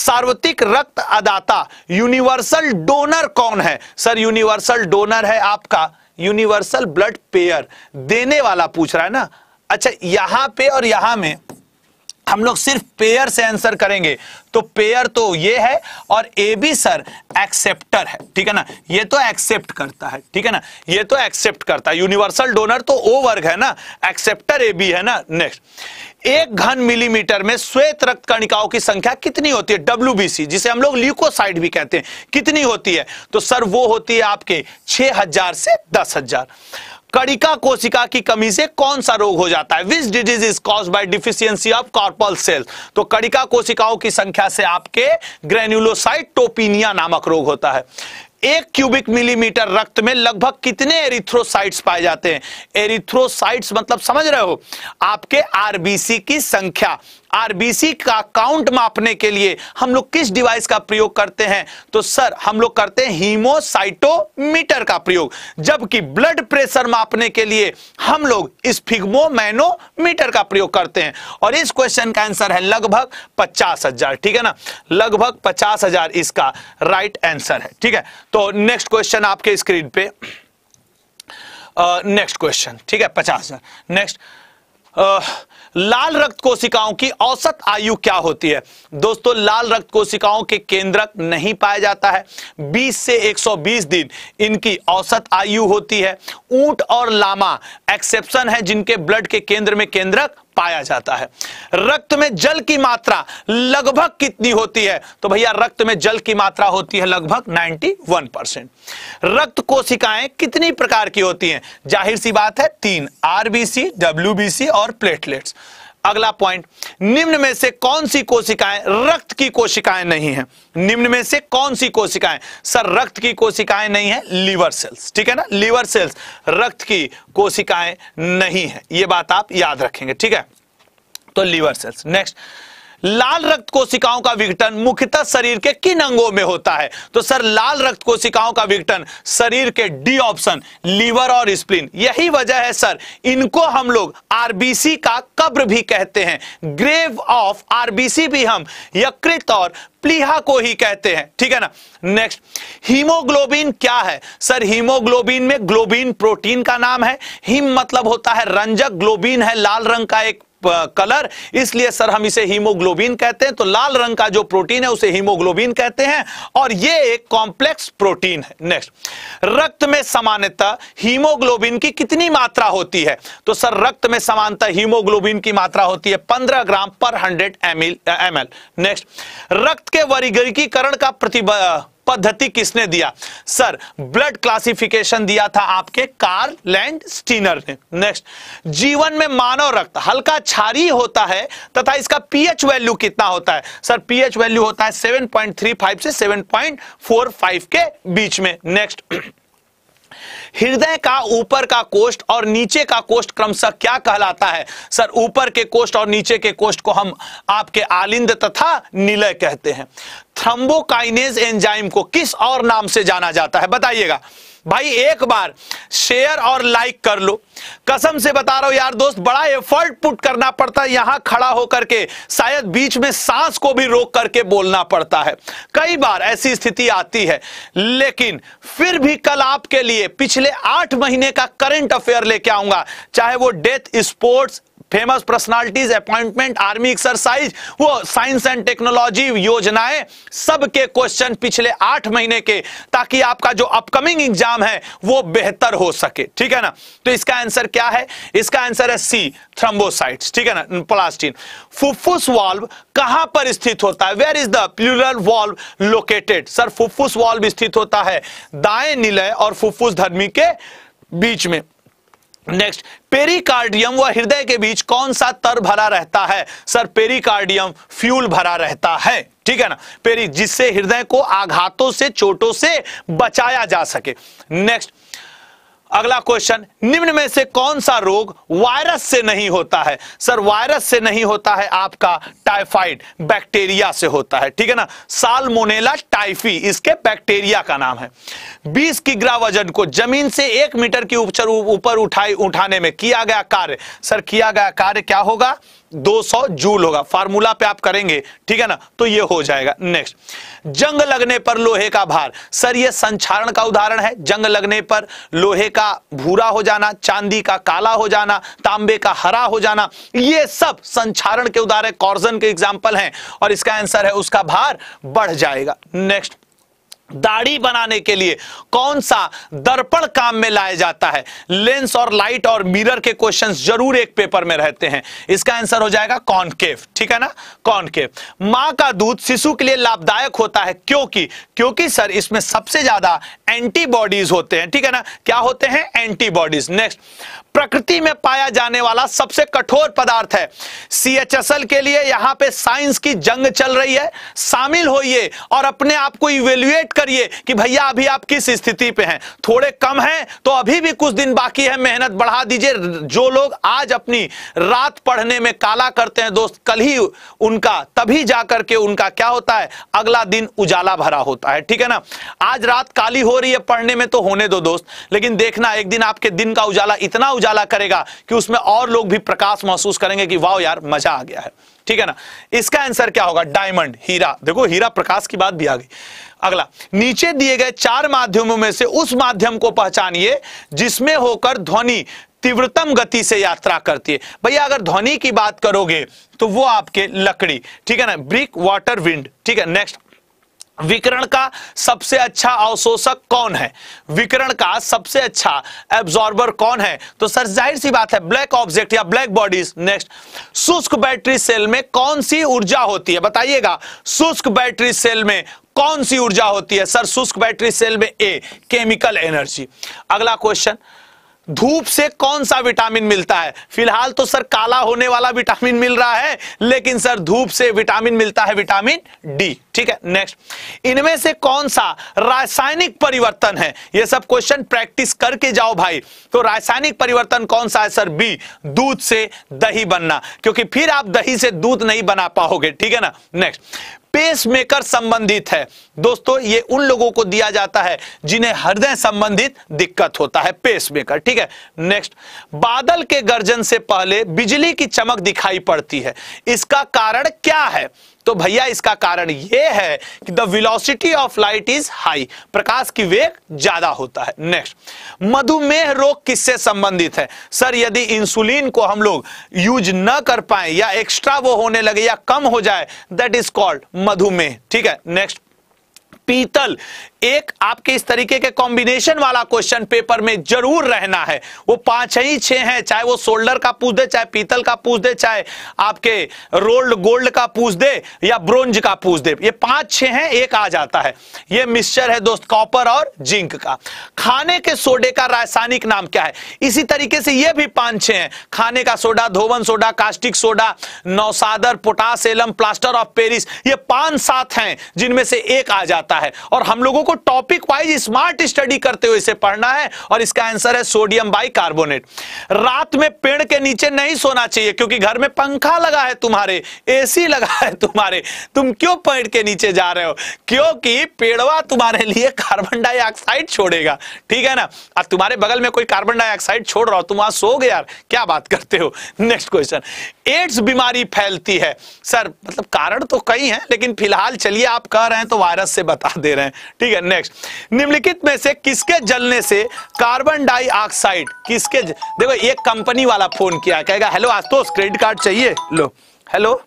सार्वत्रिक रक्त अदाता यूनिवर्सल डोनर कौन है सर यूनिवर्सल डोनर है आपका यूनिवर्सल ब्लड पेयर देने वाला पूछ रहा है ना अच्छा यहां पे और यहां में हम लोग सिर्फ पेयर से आंसर करेंगे तो पेयर तो ये है और ए बी सर एक्सेप्टर है ठीक है ना ये तो एक्सेप्ट करता है ठीक है ना ये तो एक्सेप्ट करता है यूनिवर्सल डोनर तो ओ वर्ग है ना एक्सेप्टर ए बी है ना नेक्स्ट एक घन मिलीमीटर में श्वेत रक्त कणिकाओं की संख्या कितनी होती है डब्ल्यू जिसे हम लोग ल्यूकोसाइड भी कहते हैं कितनी होती है तो सर वो होती है आपके छह हजार से दस हजार कड़िका कोशिका की कमी से कौन सा रोग हो जाता है which disease is cause by deficiency of carpal cell तो कड़िका कोशिकाओं की संख्या से आपके ग्रेन्यूलोसाइट टोपिनिया नामक रोग होता है एक क्यूबिक मिलीमीटर रक्त में लगभग कितने एरिथ्रोसाइट्स पाए जाते हैं एरिथ्रोसाइट्स मतलब समझ रहे हो आपके आरबीसी की संख्या आरबीसी का काउंट मापने के लिए हम लोग किस डिवाइस का प्रयोग करते हैं तो सर हम लोग करते हैं हीमोसाइटोमीटर का प्रयोग जबकि ब्लड प्रेशर मापने के लिए हम लोग इस फिग्मोमैनोमीटर का प्रयोग करते हैं और इस क्वेश्चन का आंसर है लगभग पचास हजार ठीक है ना लगभग पचास हजार इसका राइट आंसर है ठीक है तो नेक्स्ट क्वेश्चन आपके स्क्रीन पे नेक्स्ट क्वेश्चन ठीक है पचास हजार नेक्स्ट लाल रक्त कोशिकाओं की औसत आयु क्या होती है दोस्तों लाल रक्त कोशिकाओं के केंद्रक नहीं पाया जाता है 20 से 120 दिन इनकी औसत आयु होती है ऊंट और लामा एक्सेप्शन है जिनके ब्लड के केंद्र में केंद्रक पाया जाता है रक्त में जल की मात्रा लगभग कितनी होती है तो भैया रक्त में जल की मात्रा होती है लगभग 91 परसेंट रक्त कोशिकाएं कितनी प्रकार की होती हैं जाहिर सी बात है तीन आरबीसी डब्ल्यूबीसी और प्लेटलेट्स अगला पॉइंट निम्न में से कौन सी कोशिकाएं रक्त की कोशिकाएं नहीं है निम्न में से कौन सी कोशिकाएं सर रक्त की कोशिकाएं नहीं है लीवर सेल्स ठीक है ना लीवर सेल्स रक्त की कोशिकाएं नहीं है यह बात आप याद रखेंगे ठीक है तो लीवर सेल्स नेक्स्ट लाल रक्त कोशिकाओं का विघटन मुख्यतः शरीर के किन अंगों में होता है तो सर लाल रक्त कोशिकाओं का विघटन शरीर के डी ऑप्शन लीवर और स्प्लिन यही वजह है सर इनको हम लोग आरबीसी का कब्र भी कहते हैं ग्रेव ऑफ आरबीसी भी हम यकृत और प्लीहा को ही कहते हैं ठीक है ना नेक्स्ट हीमोग्लोबिन क्या है सर हीमोग्लोबिन में ग्लोबिन प्रोटीन का नाम है हिम मतलब होता है रंजक ग्लोबिन है लाल रंग का एक कलर इसलिए सर हम इसे हीमोग्लोबिन कहते हैं तो लाल रंग का जो प्रोटीन है उसे हीमोग्लोबिन कहते हैं और ये एक कॉम्प्लेक्स प्रोटीन है नेक्स्ट रक्त में समानता हीमोग्लोबिन की कितनी मात्रा होती है तो सर रक्त में समानता हीमोग्लोबिन की मात्रा होती है 15 ग्राम पर 100 एम एल नेक्स्ट रक्त के वर्गीकरण का प्रतिबंध पद्धति किसने दिया सर ब्लड क्लासिफिकेशन दिया था आपके कार लैंड स्टीनर ने नेक्स्ट जीवन में मानव रक्त हल्का छारी होता है तथा इसका पीएच वैल्यू कितना होता है सर पीएच वैल्यू होता है 7.35 से 7.45 के बीच में नेक्स्ट हृदय का ऊपर का कोष्ठ और नीचे का कोष्ठ क्रमशः क्या कहलाता है सर ऊपर के कोष्ठ और नीचे के कोष्ठ को हम आपके आलिंद तथा निलय कहते हैं थ्रम्बोकाइनेज एंजाइम को किस और नाम से जाना जाता है बताइएगा भाई एक बार शेयर और लाइक कर लो कसम से बता रहा हूं यार दोस्त बड़ा एफर्ट पुट करना पड़ता है यहां खड़ा होकर के शायद बीच में सांस को भी रोक करके बोलना पड़ता है कई बार ऐसी स्थिति आती है लेकिन फिर भी कल आपके लिए पिछले आठ महीने का करंट अफेयर लेके आऊंगा चाहे वो death sports famous personalities appointment army exercise वो साइंस एंड टेक्नोलॉजी योजनाएं सबके क्वेश्चन पिछले आठ महीने के ताकि आपका जो अपकमिंग एग्जाम है वो बेहतर हो सके ठीक है ना तो इसका आंसर क्या है इसका आंसर है सी थ्रम्बोसाइट ठीक है ना प्लास्टिन फुफ्फुस वॉल्व कहां पर स्थित होता है where is the pleural valve located sir फुफ्फुस वॉल्व स्थित होता है दाएं निलय और फुफ्फुस धर्मी के बीच में नेक्स्ट पेरिकार्डियम व हृदय के बीच कौन सा तर भरा रहता है सर पेरिकार्डियम फ्यूल भरा रहता है ठीक है ना पेरी जिससे हृदय को आघातों से चोटों से बचाया जा सके नेक्स्ट अगला क्वेश्चन निम्न में से कौन सा रोग वायरस से नहीं होता है सर वायरस से नहीं होता है आपका टाइफाइड बैक्टीरिया से होता है ठीक है ना सालमोनेला टाइफी इसके बैक्टीरिया का नाम है 20 ग्रा वजन को जमीन से एक मीटर की ऊपर उठाई उठाने में किया गया कार्य सर किया गया कार्य क्या होगा 200 जूल होगा फार्मूला पे आप करेंगे ठीक है ना तो ये हो जाएगा नेक्स्ट जंग लगने पर लोहे का भार सर ये संचारण का उदाहरण है जंग लगने पर लोहे का भूरा हो जाना चांदी का काला हो जाना तांबे का हरा हो जाना ये सब संक्षारण के उदाहरण कॉर्जन के एग्जाम्पल हैं और इसका आंसर है उसका भार बढ़ जाएगा नेक्स्ट दाढ़ी बनाने के लिए कौन सा दर्पण काम में लाया जाता है लेंस और लाइट और मिरर के क्वेश्चंस जरूर एक पेपर में रहते हैं इसका आंसर हो जाएगा कॉनकेव ठीक है ना कॉनकेव मां का दूध शिशु के लिए लाभदायक होता है क्योंकि क्योंकि सर इसमें सबसे ज्यादा एंटीबॉडीज होते हैं ठीक है ना क्या होते हैं एंटीबॉडीज नेक्स्ट प्रकृति में पाया जाने वाला सबसे कठोर पदार्थ है सीएचएसएल के लिए यहां पे साइंस की जंग चल रही है शामिल होइए और अपने आप को इवेल्युएट करिए कि भैया अभी आप किस स्थिति पे हैं थोड़े कम हैं तो अभी भी कुछ दिन बाकी है मेहनत बढ़ा दीजिए जो लोग आज अपनी रात पढ़ने में काला करते हैं दोस्त कल ही उनका तभी जाकर के उनका क्या होता है अगला दिन उजाला भरा होता है ठीक है ना आज रात काली हो रही है पढ़ने में तो होने दो दोस्त लेकिन देखना एक दिन आपके दिन का उजाला इतना उजाला करेगा कि उसमें और लोग भी प्रकाश महसूस करेंगे कि वाह यार मजा आ गया है ठीक है ना इसका आंसर क्या होगा डायमंड हीरा देखो हीरा प्रकाश की बात भी आ गई अगला नीचे दिए गए चार माध्यमों में से उस माध्यम को पहचानिए जिसमें होकर ध्वनि तीव्रतम गति से यात्रा करती है भैया अगर ध्वनि की बात करोगे तो वो आपके लकड़ी ठीक है ना ब्रिक वाटर विंड ठीक है नेक्स्ट विकरण का सबसे अच्छा अवशोषक कौन है विकरण का सबसे अच्छा एब्जॉर्बर कौन है तो सर जाहिर सी बात है ब्लैक ऑब्जेक्ट या ब्लैक बॉडीज नेक्स्ट शुष्क बैटरी सेल में कौन सी ऊर्जा होती है बताइएगा शुष्क बैटरी सेल में कौन सी ऊर्जा होती है सर शुष्क बैटरी सेल में ए केमिकल एनर्जी अगला क्वेश्चन धूप से कौन सा विटामिन मिलता है फिलहाल तो सर काला होने वाला विटामिन मिल रहा है लेकिन सर धूप से विटामिन मिलता है विटामिन डी ठीक है नेक्स्ट इनमें से कौन सा रासायनिक परिवर्तन है यह सब क्वेश्चन प्रैक्टिस करके जाओ भाई तो रासायनिक परिवर्तन कौन सा है सर बी दूध से दही बनना क्योंकि फिर आप दही से दूध नहीं बना पाओगे ठीक है ना नेक्स्ट पेसमेकर संबंधित है दोस्तों ये उन लोगों को दिया जाता है जिन्हें हृदय संबंधित दिक्कत होता है पेसमेकर ठीक है नेक्स्ट बादल के गर्जन से पहले बिजली की चमक दिखाई पड़ती है इसका कारण क्या है तो भैया इसका कारण यह है कि the velocity of light is high प्रकाश की वेग ज्यादा होता है नेक्स्ट मधुमेह रोग किससे संबंधित है सर यदि इंसुलिन को हम लोग यूज न कर पाए या एक्स्ट्रा वो होने लगे या कम हो जाए दैट इज कॉल्ड मधुमेह ठीक है नेक्स्ट पीतल एक आपके इस तरीके के कॉम्बिनेशन वाला क्वेश्चन पेपर में जरूर रहना है वो पांच ही छह है चाहे वो सोल्डर का पूछ दे चाहे पीतल का पूछ दे चाहे आपके रोल्ड गोल्ड का पूछ दे या ब्रोंज का पूछ दे ये पांच छह हैं एक आ जाता है ये मिक्सचर है दोस्त कॉपर और जिंक का खाने के सोडे का रासायनिक नाम क्या है इसी तरीके से ये भी पांच छह है खाने का सोडा धोवन सोडा कास्टिक सोडा नौसादर potash alum plaster of Paris ये पांच सात है जिनमें से एक आ जाता है है और हम लोगों को टॉपिक वाइज स्मार्ट स्टडी करते हुए इसे पढ़ना है और इसका आंसर है सोडियम बाई कार्बोनेट रात में पेड़ के नीचे नहीं सोना चाहिए क्योंकि घर में पंखा लगा है तुम्हारे एसी लगा है तुम्हारे तुम क्यों पेड़ के नीचे जा रहे हो क्योंकि पेड़वा तुम्हारे लिए कार्बन डाइऑक्साइड छोड़ेगा ठीक है ना अब तुम्हारे बगल में कोई कार्बन डाइऑक्साइड छोड़ रहा हो तुम वहां सो गए यार क्या बात करते हो नेक्स्ट क्वेश्चन एड्स बीमारी फैलती है सर मतलब कारण तो कई हैं लेकिन फिलहाल चलिए आप कह रहे हैं तो वायरस से बता बता दे रहे हैं ठीक है नेक्स्ट निम्नलिखित में से किसके जलने से कार्बन डाइऑक्साइड किसके ज... देखो ये कंपनी वाला फोन किया कहेगा हेलो आशुतोष क्रेडिट कार्ड चाहिए लो हेलो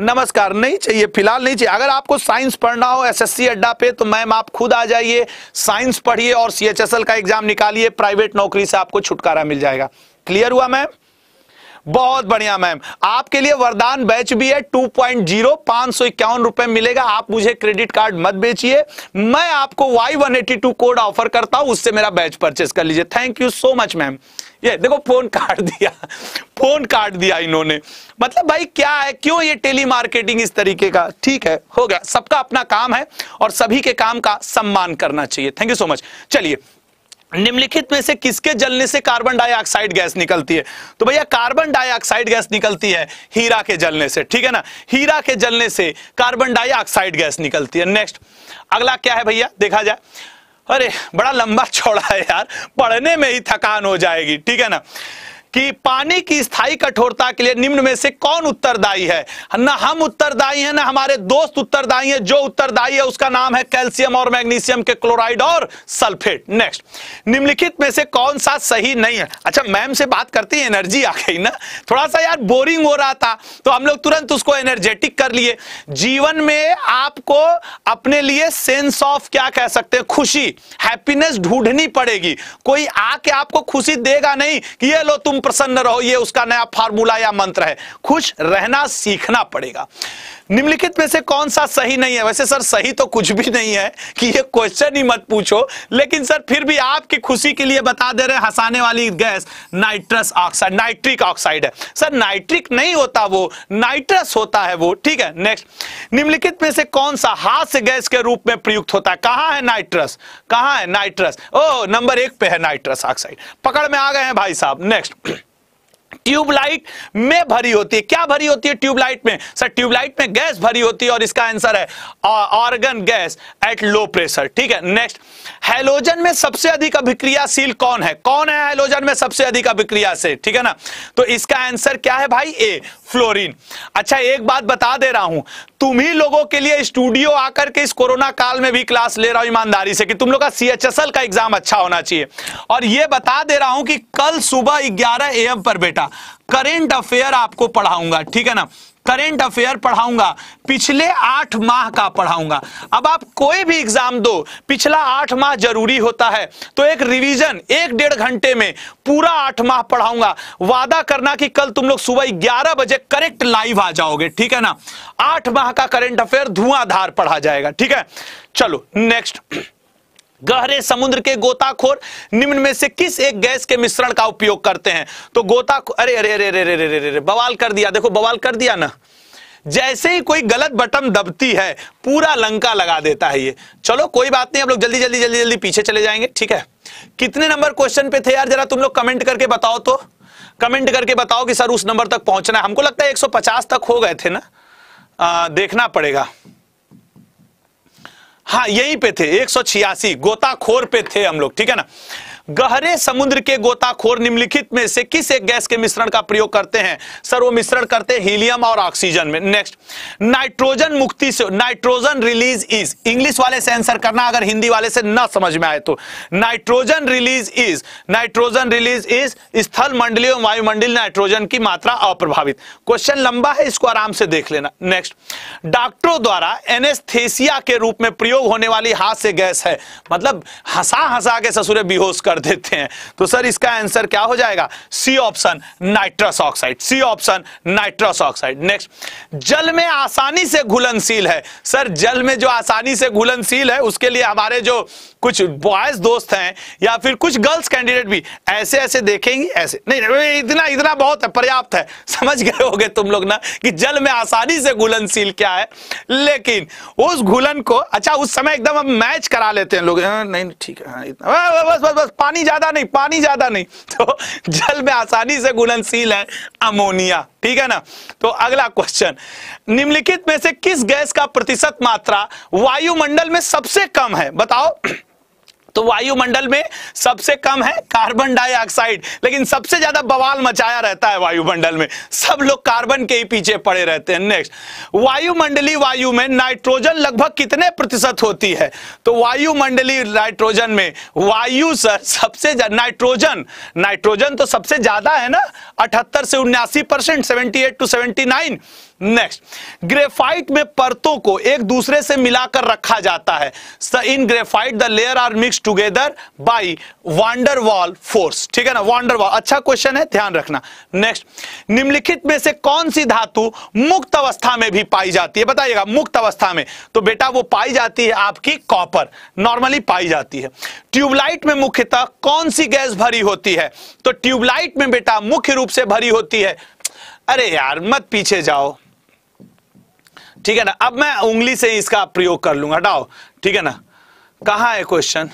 नमस्कार नहीं चाहिए फिलहाल नहीं चाहिए अगर आपको साइंस पढ़ना हो एसएससी अड्डा पे तो मैम आप खुद आ जाइए साइंस पढ़िए और सीएचएसएल का एग्जाम निकालिए प्राइवेट नौकरी से आपको छुटकारा मिल जाएगा क्लियर हुआ मैम बहुत बढ़िया मैम आपके लिए वरदान बैच भी है टू पॉइंट जीरो पांच सौ इक्यावन रुपए मिलेगा आप मुझे क्रेडिट कार्ड मत बेचिए मैं आपको Y one eighty two code offer करता हूं उससे मेरा बैच परचेस कर लीजिए thank you so much ma'am ये देखो फोन काट दिया फोन काट दिया इन्होंने मतलब भाई क्या है क्यों ये टेली मार्केटिंग इस तरीके का ठीक है हो गया सबका अपना काम है और सभी के काम का सम्मान करना चाहिए थैंक यू सो मच चलिए निम्नलिखित में से किसके जलने से कार्बन डाइऑक्साइड गैस निकलती है तो भैया कार्बन डाइऑक्साइड गैस निकलती है हीरा के जलने से ठीक है ना हीरा के जलने से कार्बन डाइऑक्साइड गैस निकलती है नेक्स्ट अगला क्या है भैया देखा जाए अरे बड़ा लंबा चौड़ा है यार पढ़ने में ही थकान हो जाएगी ठीक है ना कि पानी की स्थायी कठोरता के लिए निम्न में से कौन उत्तरदायी है ना हम उत्तरदायी हैं ना हमारे दोस्त उत्तरदायी हैं जो उत्तरदायी है उसका नाम है कैल्शियम और मैग्नीशियम के क्लोराइड और सल्फेट नेक्स्ट निम्नलिखित में से कौन सा सही नहीं है अच्छा मैम से बात करते ही एनर्जी आ गई ना थोड़ा सा यार बोरिंग हो रहा था तो हम लोग तुरंत उसको एनर्जेटिक कर लिए जीवन में आपको अपने लिए सेंस ऑफ क्या कह सकते हैं खुशी हैप्पीनेस ढूंढनी पड़ेगी कोई आके आपको खुशी देगा नहीं कि ये लो तुम प्रसन्न रहो ये उसका नया फार्मूला या मंत्र है खुश रहना सीखना पड़ेगा निम्नलिखित में से कौन सा सही नहीं है वैसे सर सही तो कुछ भी नहीं है कि ये क्वेश्चन ही मत पूछो लेकिन सर फिर भी आपकी खुशी के लिए बता दे रहे हंसाने वाली gas nitrous oxide nitric oxide है सर नाइट्रिक नहीं होता वो नाइट्रस होता है वो ठीक है नेक्स्ट निम्नलिखित में से कौन सा हास्य गैस के रूप में प्रयुक्त होता है कहाँ है नाइट्रस कहाँ है नाइट्रस ओ नंबर एक पे है नाइट्रस ऑक्साइड पकड़ में आ गए हैं भाई साहब नेक्स्ट ट्यूबलाइट में भरी होती है क्या भरी होती है ट्यूबलाइट में सर ट्यूबलाइट में गैस भरी होती है और इसका आंसर है argon gas at low pressure ठीक है नेक्स्ट हेलोजन में सबसे अधिक अभिक्रियाशील कौन है कौन है हेलोजन में सबसे अधिक अभिक्रिया से ठीक है ना तो इसका आंसर क्या है भाई ए फ्लोरीन अच्छा एक बात बता दे रहा हूं तुम ही लोगों के लिए स्टूडियो आकर के इस कोरोना काल में भी क्लास ले रहा हूं ईमानदारी से कि तुम लोग का सीएचएसएल का एग्जाम अच्छा होना चाहिए और यह बता दे रहा हूं कि कल सुबह ग्यारह एम पर बेटा करेंट अफेयर आपको पढ़ाऊंगा ठीक है ना करेंट अफेयर पढ़ाऊंगा पिछले आठ माह का पढ़ाऊंगा अब आप कोई भी एग्जाम दो पिछला आठ माह जरूरी होता है तो एक रिवीजन एक डेढ़ घंटे में पूरा आठ माह पढ़ाऊंगा वादा करना कि कल तुम लोग सुबह ग्यारह बजे करेक्ट लाइव आ जाओगे ठीक है ना आठ माह का करेंट अफेयर धुआंधार पढ़ा जाएगा ठीक है चलो नेक्स्ट गहरे समुद्र के गोताखोर निम्न में से किस एक गैस के मिश्रण का उपयोग करते हैं तो गोता अरे अरे अरे अरे अरे अरे बवाल कर दिया देखो बवाल कर दिया ना जैसे ही कोई गलत बटन दबती है पूरा लंका लगा देता है ये चलो कोई बात नहीं हम लोग जल्दी जल्दी जल्दी जल्दी पीछे चले जाएंगे ठीक है कितने नंबर क्वेश्चन पे थे यार जरा तुम लोग कमेंट करके बताओ तो कमेंट करके बताओ कि सर उस नंबर तक पहुंचना है हमको लगता है 150 तक हो गए थे ना आ, देखना पड़ेगा हाँ यहीं पे थे एक गोताखोर पे थे हम लोग ठीक है ना गहरे समुद्र के गोताखोर निम्नलिखित में से किस एक गैस के मिश्रण का प्रयोग करते हैं सर वो मिश्रण करते हैं हीलियम और ऑक्सीजन में नेक्स्ट नाइट्रोजन मुक्ति से नाइट्रोजन रिलीज इज इंग्लिश वाले से आंसर करना अगर हिंदी वाले से ना समझ में आए तो nitrogen release is nitrogen release is स्थल मंडली एवं वायुमंडल नाइट्रोजन की मात्रा अप्रभावित क्वेश्चन लंबा है इसको आराम से देख लेना नेक्स्ट डॉक्टरों द्वारा एनेस्थेसिया के रूप में प्रयोग होने वाली हाथ से गैस है मतलब हंसा हंसा के ससुरे बेहोश कर कर देते हैं तो सर इसका आंसर क्या हो जाएगा C option nitrous oxide C option nitrous oxide next जल में आसानी से घुलनशील है सर जल में जो आसानी से घुलनशील है उसके लिए हमारे जो कुछ बॉयज दोस्त हैं या फिर कुछ गर्ल्स कैंडिडेट भी ऐसे ऐसे देखेंगी ऐसे नहीं, नहीं इतना इतना बहुत है पर्याप्त है (laughs) समझ गए होगे तुम लोग ना कि जल में आसानी से घुलनशील क्या है लेकिन उस घुलन को अच्छा उस समय एकदम हम मैच करा लेते हैं लोग हाँ, नहीं ठीक है हाँ, इतना बस बस बस पानी ज्यादा नहीं पानी ज्यादा नहीं (laughs) तो जल में आसानी से घुलनशील है अमोनिया ठीक है ना तो अगला क्वेश्चन निम्नलिखित में से किस गैस का प्रतिशत मात्रा वायुमंडल में सबसे कम है बताओ (clears throat) तो वायुमंडल में सबसे कम है कार्बन डाइऑक्साइड लेकिन सबसे ज्यादा बवाल मचाया रहता है वायुमंडल में सब लोग कार्बन के ही पीछे पड़े रहते हैं नेक्स्ट वायुमंडली वायु में नाइट्रोजन लगभग कितने प्रतिशत होती है तो वायुमंडली नाइट्रोजन में वायु सर सबसे नाइट्रोजन नाइट्रोजन तो सबसे ज्यादा है ना अठहत्तर से उन्यासी percent seventy eight to seventy nine next graphite में परतों को एक दूसरे से मिलाकर रखा जाता है in graphite the layer are mix together by van der Waals force ठीक है ना वांडर वॉल अच्छा क्वेश्चन है ध्यान रखना नेक्स्ट निम्नलिखित में से कौन सी धातु मुक्त अवस्था में भी पाई जाती है बताइएगा मुक्त अवस्था में तो बेटा वो पाई जाती है आपकी कॉपर नॉर्मली पाई जाती है ट्यूबलाइट में मुख्यतः कौन सी गैस भरी होती है तो ट्यूबलाइट में बेटा मुख्य रूप से भरी होती है अरे यार मत पीछे जाओ ठीक है ना अब मैं उंगली से इसका प्रयोग कर लूंगा हटाओ ठीक है ना कहा है क्वेश्चन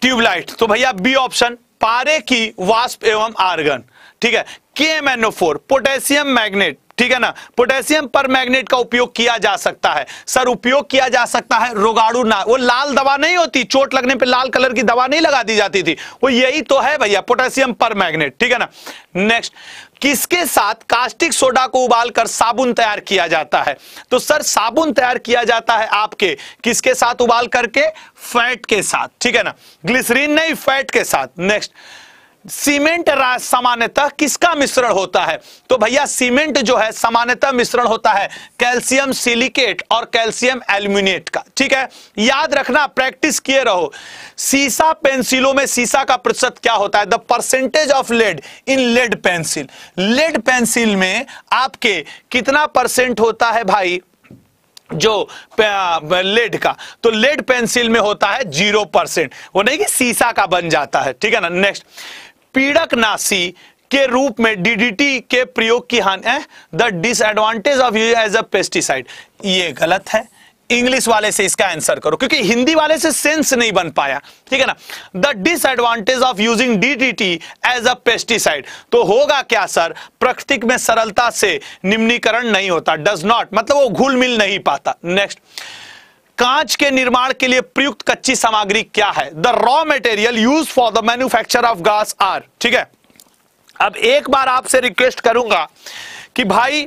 ट्यूबलाइट तो भैया बी ऑप्शन पारे की वाष्प एवं आर्गन ठीक है के फोर पोटेशियम मैग्नेट ठीक है ना पोटेशियम पर मैग्नेट का उपयोग किया जा सकता है सर उपयोग किया जा सकता है रोगाड़ू ना वो लाल दवा नहीं होती चोट लगने पे लाल कलर की दवा नहीं लगा दी जाती थी वो यही तो है भैया पोटेशियम पर मैग्नेट ठीक है ना नेक्स्ट किसके साथ कास्टिक सोडा को उबालकर साबुन तैयार किया जाता है तो सर साबुन तैयार किया जाता है आपके किसके साथ उबाल करके फैट के साथ ठीक है ना ग्लिसरीन नहीं फैट के साथ नेक्स्ट सीमेंट सामान्यतः किसका मिश्रण होता है तो भैया सीमेंट जो है सामान्यतः मिश्रण होता है कैल्शियम सिलिकेट और कैल्शियम एल्यूमिनेट का ठीक है याद रखना प्रैक्टिस किए रहो सीसा पेंसिलों में सीसा का प्रतिशत क्या होता है the percentage of lead in lead pencil lead pencil में आपके कितना परसेंट होता है भाई जो लेड का तो लेड पेंसिल में होता है जीरो परसेंट वो नहीं कि सीसा का बन जाता है ठीक है ना नेक्स्ट पीड़क नासी के रूप में डीडीटी के प्रयोग की हानि है the disadvantage of use as a pesticide ये गलत है इंग्लिश वाले से इसका आंसर करो क्योंकि हिंदी वाले से सेंस नहीं बन पाया ठीक है ना the disadvantage of using DDT as a pesticide तो होगा क्या सर प्रकृति में सरलता से निम्नीकरण नहीं होता डज नॉट मतलब वो घुल मिल नहीं पाता नेक्स्ट कांच के निर्माण के लिए प्रयुक्त कच्ची सामग्री क्या है the raw material use for the manufacture of glass are ठीक है अब एक बार आपसे रिक्वेस्ट करूंगा कि भाई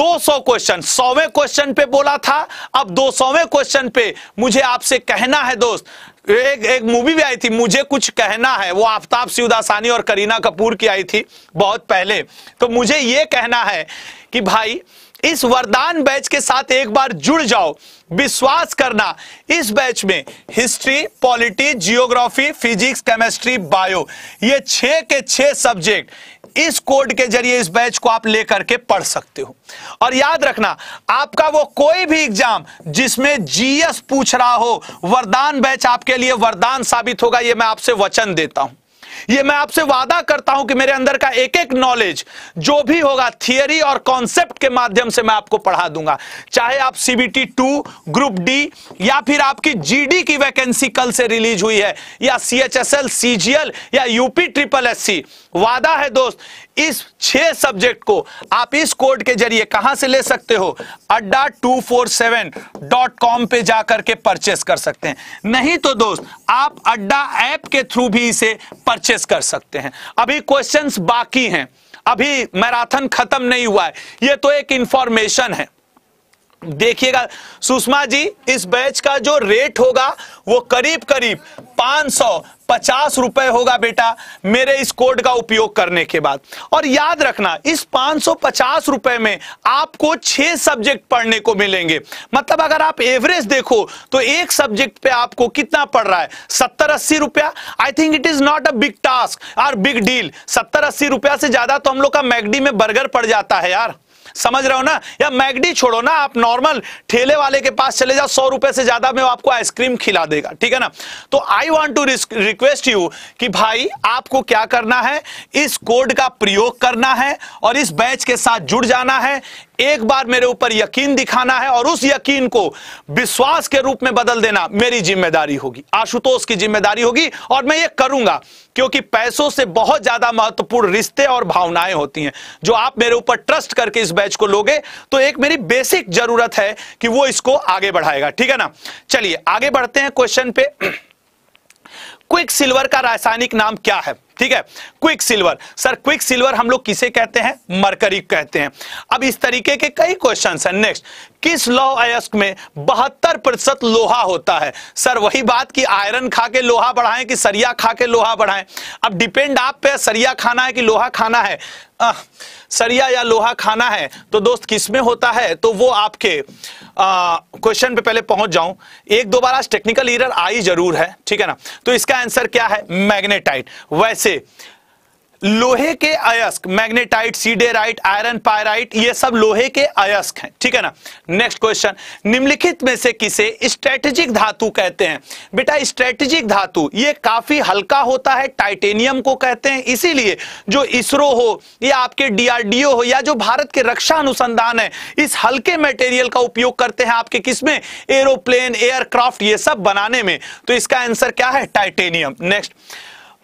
200 क्वेश्चन सौवें क्वेश्चन पे बोला था अब 200वें क्वेश्चन पे मुझे आपसे कहना है दोस्त एक एक मूवी भी आई थी मुझे कुछ कहना है वो आफ्ताब सिवदासानी और करीना कपूर की आई थी बहुत पहले तो मुझे ये कहना है कि भाई इस वरदान बैच के साथ एक बार जुड़ जाओ विश्वास करना इस बैच में history polity geography physics chemistry bio ये छह के छह सब्जेक्ट इस कोड के जरिए इस बैच को आप लेकर के पढ़ सकते हो और याद रखना आपका वो कोई भी एग्जाम जिसमें जीएस पूछ रहा हो वरदान बैच आपके लिए वरदान साबित होगा ये मैं आपसे वचन देता हूं ये मैं आपसे वादा करता हूं कि मेरे अंदर का एक एक नॉलेज जो भी होगा थियरी और कॉन्सेप्ट के माध्यम से मैं आपको पढ़ा दूंगा चाहे आप सीबीटी टू ग्रुप डी या फिर आपकी जीडी की वैकेंसी कल से रिलीज हुई है या सीएचएसएल सीजीएल या यूपी ट्रिपल एससी वादा है दोस्त इस छह सब्जेक्ट को आप इस कोड के जरिए कहां से ले सकते हो Adda two four seven dot com पे जाकर के परचेस कर सकते हैं नहीं तो दोस्त आप अड्डा ऐप के थ्रू भी इसे परचेस कर सकते हैं अभी क्वेश्चंस बाकी हैं अभी मैराथन खत्म नहीं हुआ है ये तो एक इंफॉर्मेशन है देखिएगा सुषमा जी इस बैच का जो रेट होगा वो करीब करीब पांच सौ पचास रुपए होगा बेटा मेरे इस कोड का उपयोग करने के बाद और याद रखना इस पांच सौ पचास रुपए में आपको छह सब्जेक्ट पढ़ने को मिलेंगे मतलब अगर आप एवरेज देखो तो एक सब्जेक्ट पे आपको कितना पड़ रहा है सत्तर अस्सी रुपया I think it is not a big task और बिग डील सत्तर अस्सी रुपया से ज्यादा तो हम लोग का मैगडी में बर्गर पड़ जाता है यार समझ रहे हो ना या मैगडी छोड़ो ना आप नॉर्मल ठेले वाले के पास चले जाओ सौ रुपए से ज्यादा में आपको आइसक्रीम खिला देगा ठीक है ना तो I want to request you कि भाई आपको क्या करना है इस कोड का प्रयोग करना है और इस बैच के साथ जुड़ जाना है एक बार मेरे ऊपर यकीन दिखाना है और उस यकीन को विश्वास के रूप में बदल देना मेरी जिम्मेदारी होगी आशुतोष की जिम्मेदारी होगी और मैं ये करूंगा क्योंकि पैसों से बहुत ज्यादा महत्वपूर्ण रिश्ते और भावनाएं होती हैं जो आप मेरे ऊपर ट्रस्ट करके इस बैच को लोगे तो एक मेरी बेसिक जरूरत है कि वो इसको आगे बढ़ाएगा ठीक है ना चलिए आगे बढ़ते हैं क्वेश्चन पे क्विक सिल्वर का रासायनिक नाम क्या है ठीक है quick silver sir quick silver हम लोग किसे कहते हैं मरकरी कहते हैं अब इस तरीके के कई क्वेश्चन है नेक्स्ट किस लौह अयस्क में बहत्तर प्रतिशत लोहा होता है सर वही बात कि आयरन खा के लोहा बढ़ाएं कि सरिया खा के लोहा बढ़ाएं अब डिपेंड आप पे सरिया खाना है कि लोहा खाना है आ, सरिया या लोहा खाना है तो दोस्त किस में होता है तो वो आपके क्वेश्चन पे पहले पहुंच जाऊं एक दो बार आज टेक्निकल ईरर आई जरूर है ठीक है ना तो इसका आंसर क्या है मैग्नेटाइट वैसे लोहे के अयस्क मैग्नेटाइट सीडेराइट आयरन पायराइट ये सब लोहे के अयस्क हैं ठीक है ना नेक्स्ट क्वेश्चन निम्नलिखित में से किसे स्ट्रेटेजिक धातु कहते हैं बेटा स्ट्रेटेजिक धातु ये काफी हल्का होता है टाइटेनियम को कहते हैं इसीलिए जो इसरो हो या आपके डीआरडीओ हो या जो भारत के रक्षा अनुसंधान है इस हल्के मेटेरियल का उपयोग करते हैं आपके किसमें एरोप्लेन एयरक्राफ्ट ये सब बनाने में तो इसका आंसर क्या है टाइटेनियम नेक्स्ट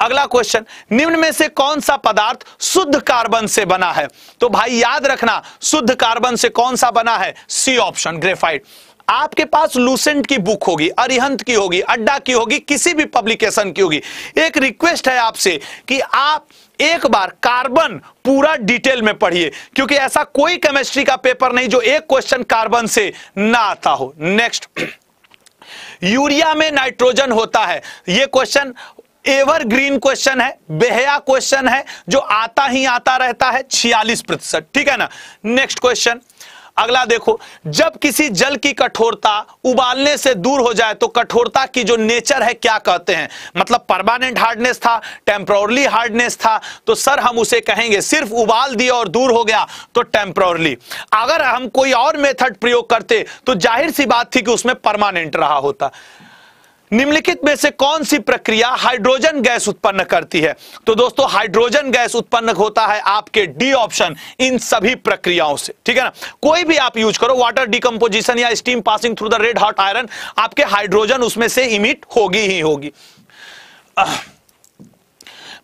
अगला क्वेश्चन निम्न में से कौन सा पदार्थ शुद्ध कार्बन से बना है तो भाई याद रखना शुद्ध कार्बन से कौन सा बना है सी ऑप्शन ग्रेफाइट आपके पास लूसेंट की बुक होगी अरिहंत की होगी अड्डा की होगी किसी भी पब्लिकेशन की होगी एक रिक्वेस्ट है आपसे कि आप एक बार कार्बन पूरा डिटेल में पढ़िए क्योंकि ऐसा कोई केमिस्ट्री का पेपर नहीं जो एक क्वेश्चन कार्बन से ना आता हो नेक्स्ट (clears throat) यूरिया में नाइट्रोजन होता है यह क्वेश्चन एवरग्रीन क्वेश्चन है बेहया क्वेश्चन है जो आता ही आता रहता है छियालीस प्रतिशत ठीक है ना नेक्स्ट क्वेश्चन अगला देखो जब किसी जल की कठोरता उबालने से दूर हो जाए तो कठोरता की जो नेचर है क्या कहते हैं मतलब परमानेंट हार्डनेस था टेम्प्रोरली हार्डनेस था तो सर हम उसे कहेंगे सिर्फ उबाल दिया और दूर हो गया तो टेम्प्रोरली अगर हम कोई और मेथड प्रयोग करते तो जाहिर सी बात थी कि उसमें परमानेंट रहा होता निम्नलिखित में से कौन सी प्रक्रिया हाइड्रोजन गैस उत्पन्न करती है तो दोस्तों हाइड्रोजन गैस उत्पन्न होता है आपके डी ऑप्शन इन सभी प्रक्रियाओं से ठीक है ना कोई भी आप यूज करो वाटर डिकम्पोजिशन या steam passing through the red hot iron आपके हाइड्रोजन उसमें से इमिट होगी ही होगी